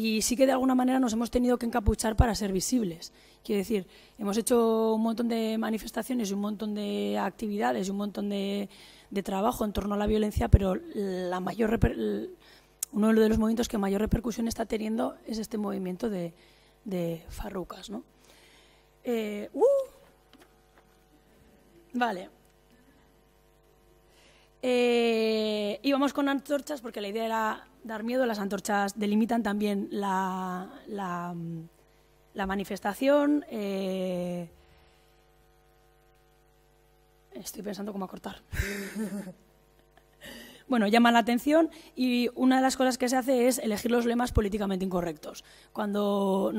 A: y sí que de alguna manera nos hemos tenido que encapuchar para ser visibles. Quiero decir, hemos hecho un montón de manifestaciones y un montón de actividades y un montón de, trabajo en torno a la violencia, pero la mayor uno de los movimientos que mayor repercusión está teniendo es este movimiento de, farrucas. Eh, uh. vale. Eh, íbamos con antorchas porque la idea era dar miedo, las antorchas delimitan también la, la, mm, manifestación. Eh, estoy pensando cómo acortar. bueno, llama la atención y una de las cosas que se hace es elegir los lemas políticamente incorrectos. Cuando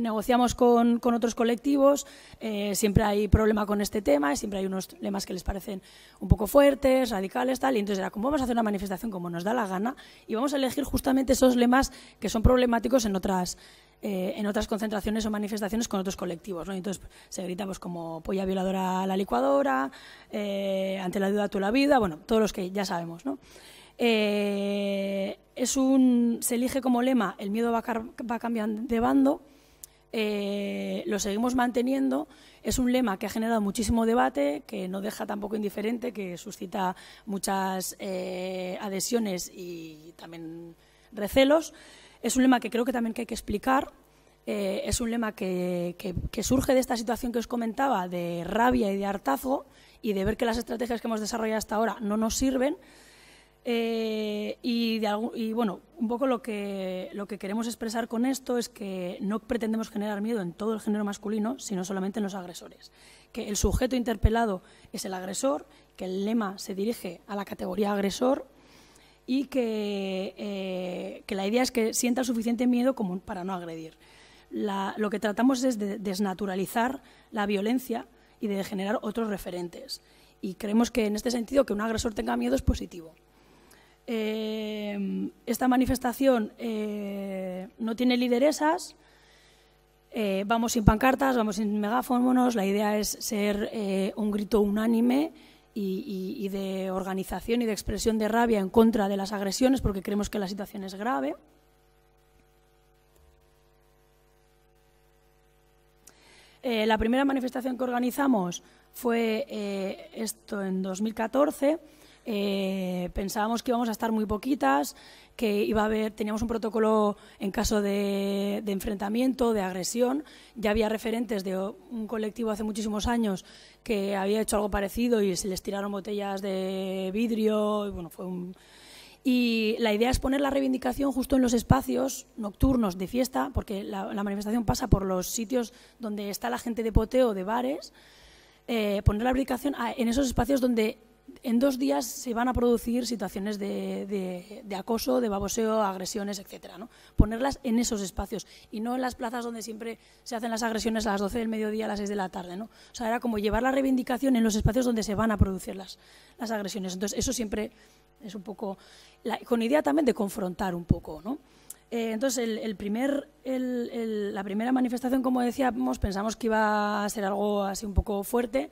A: negociamos con, otros colectivos eh, siempre hay problema con este tema, siempre hay unos lemas que les parecen un poco fuertes, radicales, tal, y entonces era como vamos a hacer una manifestación como nos da la gana y vamos a elegir justamente esos lemas que son problemáticos en otras eh, en otras concentraciones o manifestaciones con otros colectivos. ¿no? Entonces se gritamos pues, como polla violadora a la licuadora, eh, ante la duda tú la vida, bueno, todos los que ya sabemos. ¿no? Eh, es un, se elige como lema el miedo va, va cambiando de bando, lo seguimos manteniendo, es un lema que ha generado muchísimo debate, que no deja tampoco indiferente, que suscita muchas adhesiones y también recelos. Es un lema que creo que también hay que explicar. Eh, es un lema que, surge de esta situación que os comentaba, de rabia y de hartazgo, y de ver que las estrategias que hemos desarrollado hasta ahora no nos sirven. Eh, y, y, bueno, un poco lo que, lo que queremos expresar con esto es que no pretendemos generar miedo en todo el género masculino, sino solamente en los agresores. Que el sujeto interpelado es el agresor, que el lema se dirige a la categoría agresor y eh, que, la idea es que sienta suficiente miedo común para no agredir. lo que tratamos es de desnaturalizar la violencia y de generar otros referentes. Y creemos que en este sentido que un agresor tenga miedo es positivo. Eh, esta manifestación eh, no tiene lideresas, vamos sin pancartas, vamos sin megáfonos, la idea es ser un grito unánime y, de organización y de expresión de rabia en contra de las agresiones porque creemos que la situación es grave. Eh, la primera manifestación que organizamos fue eh, esto en 2014. Eh, pensábamos que íbamos a estar muy poquitas que iba a haber, teníamos un protocolo en caso de, enfrentamiento, de agresión. Ya había referentes de un colectivo hace muchísimos años que había hecho algo parecido y se les tiraron botellas de vidrio. Y bueno, fue Y la idea es poner la reivindicación justo en los espacios nocturnos de fiesta, porque la, manifestación pasa por los sitios donde está la gente de poteo, de bares. Eh, poner la reivindicación en esos espacios donde en dos días se van a producir situaciones de, acoso, de baboseo, agresiones, etcétera. ¿no? Ponerlas en esos espacios y no en las plazas donde siempre se hacen las agresiones a las 12 del mediodía, a las 6 de la tarde. ¿no? O sea, era como llevar la reivindicación en los espacios donde se van a producir las, agresiones. Entonces, eso siempre es un poco. con idea también de confrontar un poco. ¿no? Eh, entonces, el, primer, la primera manifestación, como decíamos, pensamos que iba a ser algo así un poco fuerte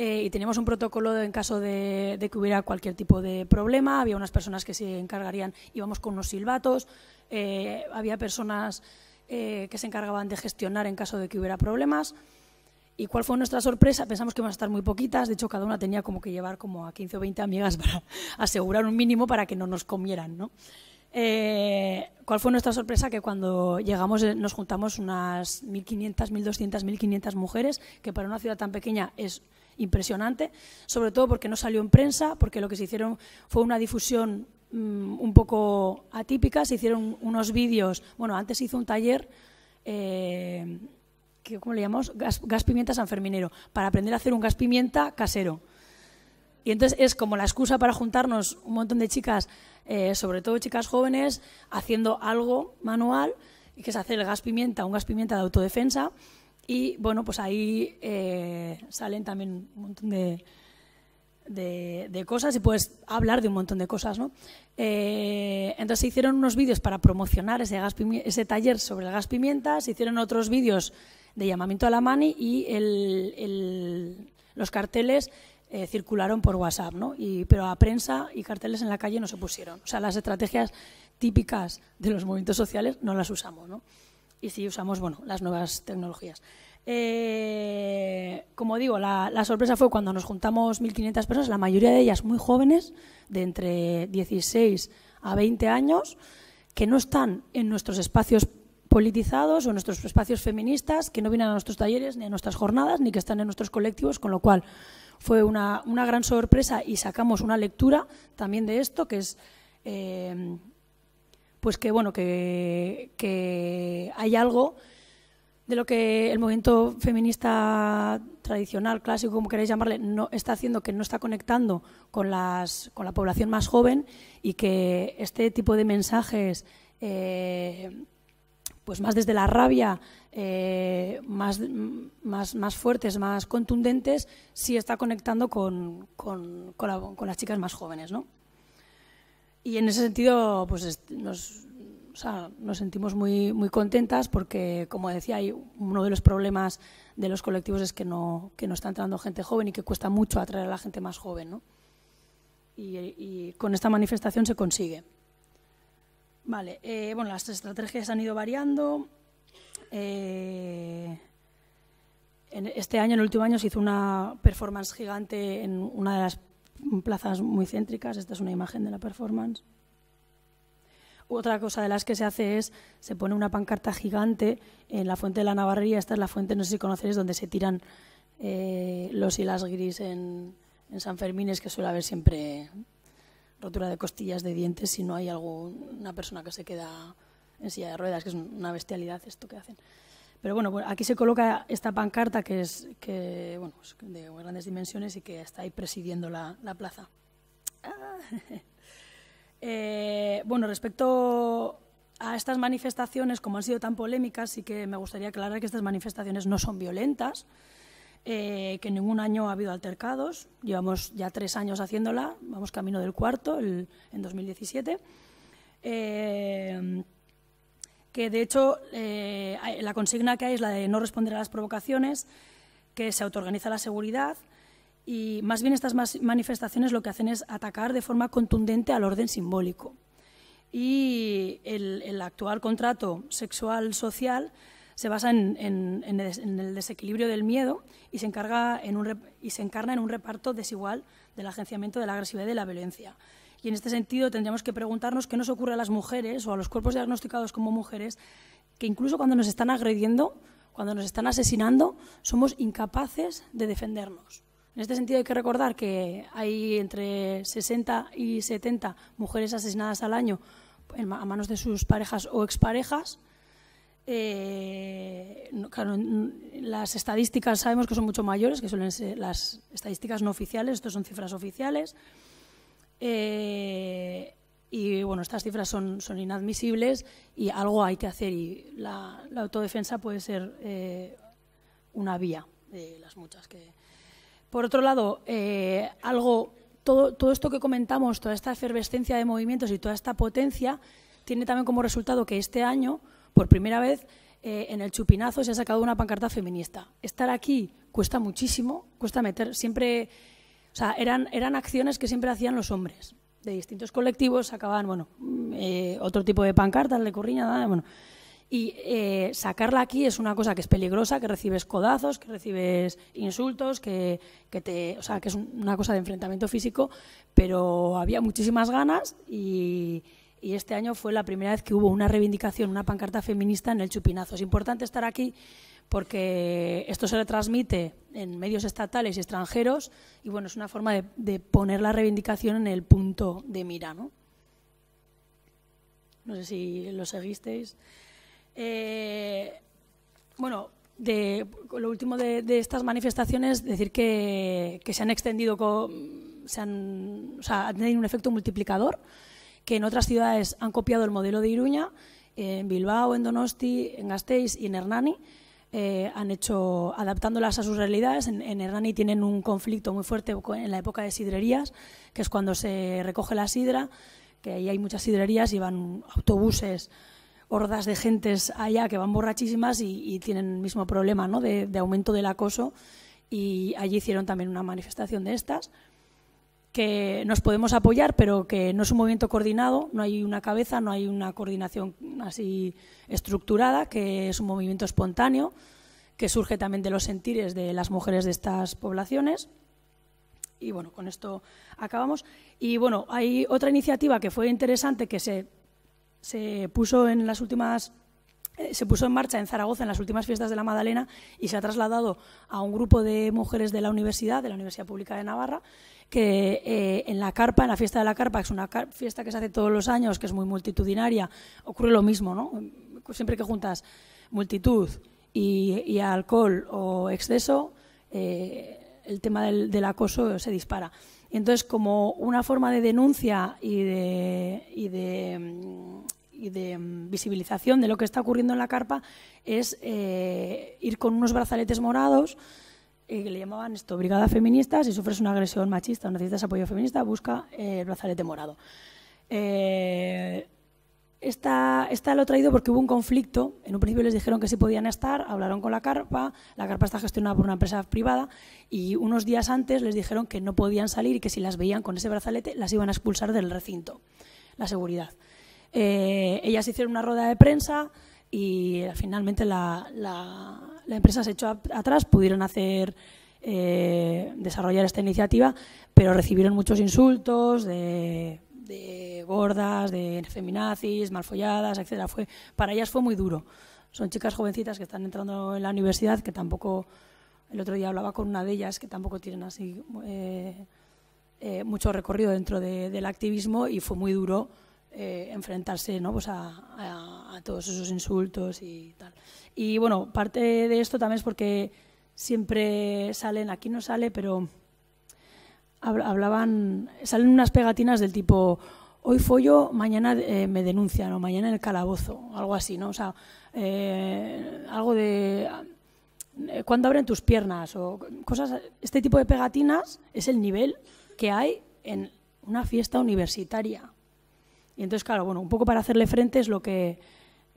A: eh, y teníamos un protocolo en caso de, que hubiera cualquier tipo de problema. Había unas personas que se encargarían, íbamos con unos silbatos, eh, había personas eh, que se encargaban de gestionar en caso de que hubiera problemas. ¿Y cuál fue nuestra sorpresa? Pensamos que iban a estar muy poquitas, de hecho cada una tenía como que llevar como a 15 o 20 amigas para asegurar un mínimo para que no nos comieran, ¿Cuál fue nuestra sorpresa? Que cuando llegamos nos juntamos unas 1.500, 1.200, 1.500 mujeres, que para una ciudad tan pequeña es impresionante, sobre todo porque no salió en prensa, porque lo que se hicieron fue una difusión mm, un poco atípica, se hicieron unos vídeos, bueno, antes se hizo un taller... Eh, ¿Cómo le llamamos? Gas, gas pimienta sanferminero, para aprender a hacer un gas pimienta casero. Y entonces es como la excusa para juntarnos un montón de chicas, eh, sobre todo chicas jóvenes, haciendo algo manual, que es hacer el gas pimienta, un gas pimienta de autodefensa, y bueno, pues ahí eh, salen también un montón de, de, cosas y puedes hablar de un montón de cosas, ¿no? Eh, entonces se hicieron unos vídeos para promocionar ese, gas ese taller sobre el gas pimienta, se hicieron otros vídeos de llamamiento a la mani y el, los carteles eh, circularon por WhatsApp, ¿no? pero a prensa y carteles en la calle no se pusieron. O sea, las estrategias típicas de los movimientos sociales no las usamos, ¿no? y si usamos bueno, las nuevas tecnologías. Eh, como digo, la, sorpresa fue cuando nos juntamos 1.500 personas, la mayoría de ellas muy jóvenes, de entre 16 a 20 años, que no están en nuestros espacios politizados o en nuestros espacios feministas, que no vienen a nuestros talleres ni a nuestras jornadas, ni que están en nuestros colectivos, con lo cual fue una, gran sorpresa y sacamos una lectura también de esto, que es... Eh, pues que bueno, que, hay algo de lo que el movimiento feminista tradicional, clásico, como queráis llamarle, no está haciendo que no está conectando con, la población más joven y que este tipo de mensajes, eh, pues más desde la rabia, eh, más, más, más, fuertes, más contundentes, sí está conectando con, con las chicas más jóvenes, ¿no? Y en ese sentido, pues nos, sentimos muy, muy contentas porque, como decía, uno de los problemas de los colectivos es que no, que no está entrando gente joven y que cuesta mucho atraer a la gente más joven. ¿no? Y, con esta manifestación se consigue. Vale, eh, bueno, las estrategias han ido variando. Eh, este año, en el último año, se hizo una performance gigante en una de las plazas muy céntricas. Esta es una imagen de la performance. Otra cosa de las que se hace es, se pone una pancarta gigante en la fuente de la Navarrería. Esta es la fuente, no sé si conocéis, donde se tiran eh, los hilas gris en, en San Fermín. Es que suele haber siempre rotura de costillas, de dientes, si no hay alguna persona que se queda en silla de ruedas, que es una bestialidad esto que hacen. Pero bueno, pues aquí se coloca esta pancarta que es, que, pues de grandes dimensiones y que está ahí presidiendo la, plaza. Eh, bueno, respecto a estas manifestaciones, como han sido tan polémicas, sí que me gustaría aclarar que estas manifestaciones no son violentas, eh, que en ningún año ha habido altercados. Llevamos ya tres años haciéndola, vamos camino del cuarto, en 2017. Eh, que de hecho eh, la consigna que hay es la de no responder a las provocaciones, que se autoorganiza la seguridad y más bien estas manifestaciones lo que hacen es atacar de forma contundente al orden simbólico. Y el, actual contrato sexual-social se basa en, el desequilibrio del miedo y se, encarga en un, y se encarna en un reparto desigual del agenciamiento de la agresividad y de la violencia. Y en este sentido tendríamos que preguntarnos qué nos ocurre a las mujeres o a los cuerpos diagnosticados como mujeres, que incluso cuando nos están agrediendo, cuando nos están asesinando, somos incapaces de defendernos. En este sentido hay que recordar que hay entre 60 y 70 mujeres asesinadas al año a manos de sus parejas o exparejas. Eh, las estadísticas sabemos que son mucho mayores, que suelen ser las estadísticas no oficiales, estas son cifras oficiales. Eh, y bueno, estas cifras son, inadmisibles y algo hay que hacer y la, autodefensa puede ser eh, una vía de las muchas que... Por otro lado, eh, algo, todo, esto que comentamos, toda esta efervescencia de movimientos y toda esta potencia, tiene también como resultado que este año, por primera vez, en el chupinazo se ha sacado una pancarta feminista. Estar aquí cuesta muchísimo, cuesta meter siempre o sea, eran, eran acciones que siempre hacían los hombres de distintos colectivos, sacaban, bueno, mm, eh, otro tipo de pancartas, de corriña, bueno. Y eh, sacarla aquí es una cosa que es peligrosa, que recibes codazos, que recibes insultos, que, que te, o sea, que es una cosa de enfrentamiento físico, pero había muchísimas ganas y, y este año fue la primera vez que hubo una reivindicación, una pancarta feminista en el Chupinazo. Es importante estar aquí porque esto se retransmite en medios estatales y extranjeros y bueno, es una forma de, poner la reivindicación en el punto de mira. No, sé si lo seguisteis. Eh, bueno, de, lo último de, estas manifestaciones, decir que, se han extendido, se han, o sea, han tenido un efecto multiplicador que en otras ciudades han copiado el modelo de Iruña, en Bilbao, en Donosti, en Gasteiz y en Hernani. Eh, han hecho adaptándolas a sus realidades. En, Hernani tienen un conflicto muy fuerte en la época de sidrerías, que es cuando se recoge la sidra, que ahí hay muchas sidrerías y van autobuses, hordas de gentes allá que van borrachísimas y, tienen el mismo problema ¿no? de, de, aumento del acoso. Y allí hicieron también una manifestación de estas que nos podemos apoyar, pero que no es un movimiento coordinado, no hay una cabeza, no hay una coordinación así estructurada, que es un movimiento espontáneo, que surge también de los sentires de las mujeres de estas poblaciones. Y bueno, con esto acabamos. Y bueno, hay otra iniciativa que fue interesante que se, puso en las últimas eh, se puso en marcha en Zaragoza en las últimas fiestas de la Madalena y se ha trasladado a un grupo de mujeres de la universidad, de la Universidad Pública de Navarra, que eh, en la carpa, en la fiesta de la carpa, que es una fiesta que se hace todos los años, que es muy multitudinaria, ocurre lo mismo, ¿no? Siempre que juntas multitud y, alcohol o exceso, eh, el tema del, acoso se dispara. Entonces, como una forma de denuncia y de, visibilización de lo que está ocurriendo en la carpa es eh, ir con unos brazaletes morados y le llamaban esto, Brigada Feminista, si sufres una agresión machista o necesitas apoyo feminista, busca eh, el brazalete morado. Eh, esta, lo he traído porque hubo un conflicto, en un principio les dijeron que sí podían estar, hablaron con la carpa, la carpa está gestionada por una empresa privada y unos días antes les dijeron que no podían salir y que si las veían con ese brazalete las iban a expulsar del recinto, la seguridad. Eh, ellas hicieron una rueda de prensa, y eh, finalmente la, la, empresa se echó atrás, pudieron hacer eh, desarrollar esta iniciativa, pero recibieron muchos insultos de, gordas, de feminazis, malfolladas, etcétera. Fue, para ellas fue muy duro. Son chicas jovencitas que están entrando en la universidad, que tampoco, el otro día hablaba con una de ellas, que tampoco tienen así eh, mucho recorrido dentro del activismo y fue muy duro eh, enfrentarse pues a, todos esos insultos y tal. Y bueno, parte de esto también es porque siempre salen, aquí no sale, pero hablaban, salen unas pegatinas del tipo, hoy follo, mañana eh, me denuncian o mañana en el calabozo, algo así, ¿no? O sea, eh, algo de cuando abren tus piernas o cosas, este tipo de pegatinas es el nivel que hay en una fiesta universitaria. Y entonces, claro, bueno, un poco para hacerle frente es lo que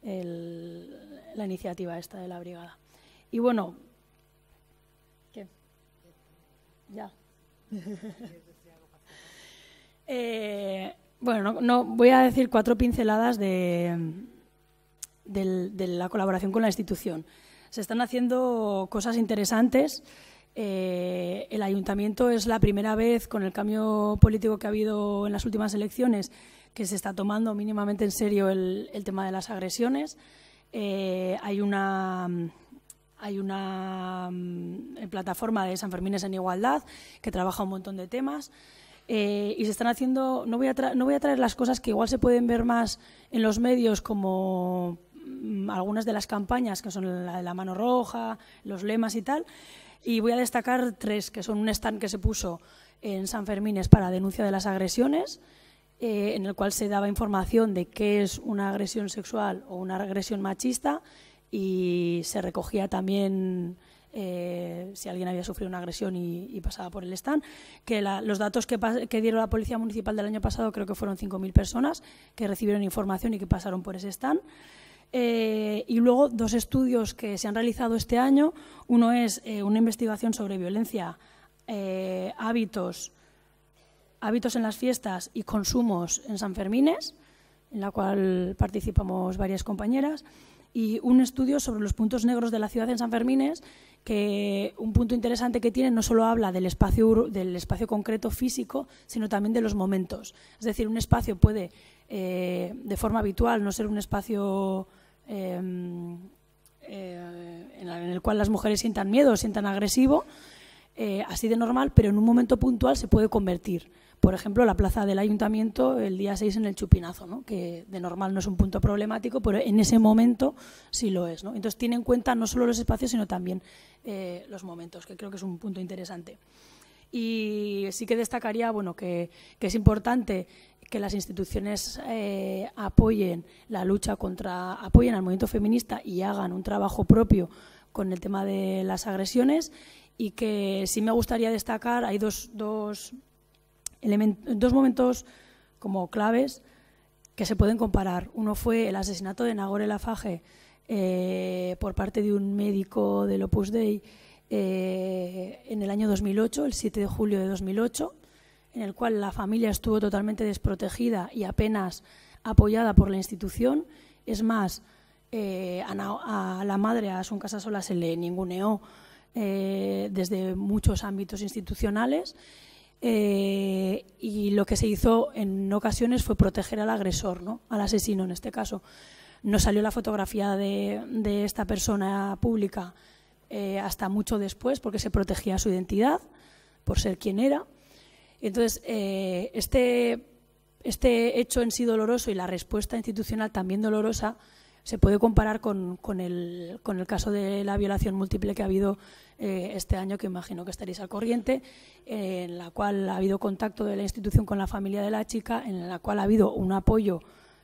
A: la iniciativa esta de la brigada. Y bueno, ¿qué? Ya. Eh, bueno, no, voy a decir cuatro pinceladas de, la colaboración con la institución. Se están haciendo cosas interesantes. Eh, el ayuntamiento es la primera vez con el cambio político que ha habido en las últimas elecciones que se está tomando mínimamente en serio el, tema de las agresiones. Eh, hay una mm, hay una mm, plataforma de San Fermín en Igualdad que trabaja un montón de temas eh, y se están haciendo, no voy, a no voy a traer las cosas que igual se pueden ver más en los medios como mm, algunas de las campañas que son la de la mano roja, los lemas y tal, y voy a destacar tres que son un stand que se puso en San Fermín para denuncia de las agresiones, eh, en el cual se daba información de qué es una agresión sexual o una agresión machista y se recogía también eh, si alguien había sufrido una agresión y, pasaba por el stand, que los datos que, dieron la Policía Municipal del año pasado creo que fueron 5.000 personas que recibieron información y que pasaron por ese stand. Eh, y luego dos estudios que se han realizado este año. Uno es una investigación sobre violencia, hábitos hábitos en las fiestas y consumos en San Fermines, en la cual participamos varias compañeras, y un estudio sobre los puntos negros de la ciudad en San Fermines, que un punto interesante que tiene no solo habla del espacio, del espacio concreto físico, sino también de los momentos. Es decir, un espacio puede, eh, de forma habitual, no ser un espacio... Em, eh, en el cual las mujeres sientan miedo, sientan agresivo, eh, así de normal, pero en un momento puntual se puede convertir por ejemplo, la plaza del ayuntamiento el día 6 en el Chupinazo, ¿no? que de normal no es un punto problemático, pero en ese momento sí lo es. Entonces, tiene en cuenta no solo los espacios, sino también eh, los momentos, que creo que es un punto interesante. Y sí que destacaría bueno, que, es importante que las instituciones eh, apoyen la lucha contra, apoyen al movimiento feminista y hagan un trabajo propio con el tema de las agresiones y que sí me gustaría destacar, hay dos, dos dos momentos como claves que se pueden comparar. Uno fue el asesinato de Nagore Lafaje eh, por parte de un médico del Opus Dei eh, en el año 2008, el 7 de julio de 2008, en el cual la familia estuvo totalmente desprotegida y apenas apoyada por la institución. Es más, eh, a, la madre, a su casa sola, se le ninguneó desde muchos ámbitos institucionales eh, y lo que se hizo en ocasiones fue proteger al agresor, ¿no? al asesino en este caso. No salió la fotografía de, esta persona pública eh, hasta mucho después porque se protegía su identidad por ser quien era. Entonces, eh, este, este hecho en sí doloroso y la respuesta institucional también dolorosa se puede comparar con, el, caso de la violación múltiple que ha habido eh, este año, que imagino que estaréis al corriente, en la cual ha habido contacto de la institución con la familia de la chica, en la cual ha habido un apoyo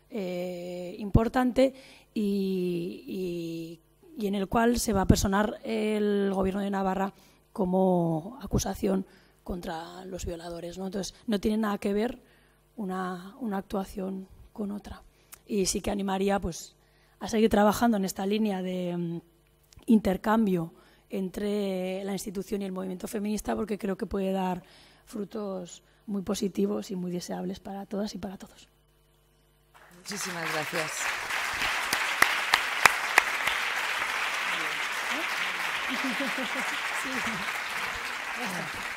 A: eh, importante y, en el cual se va a personar el Gobierno de Navarra como acusación contra los violadores. ¿no? Entonces, no tiene nada que ver una, una actuación con otra. Y sí que animaría pues, a seguir trabajando en esta línea de mm, intercambio entre la institución y el movimiento feminista porque creo que puede dar frutos muy positivos y muy deseables para todas y para todos. Muchísimas gracias.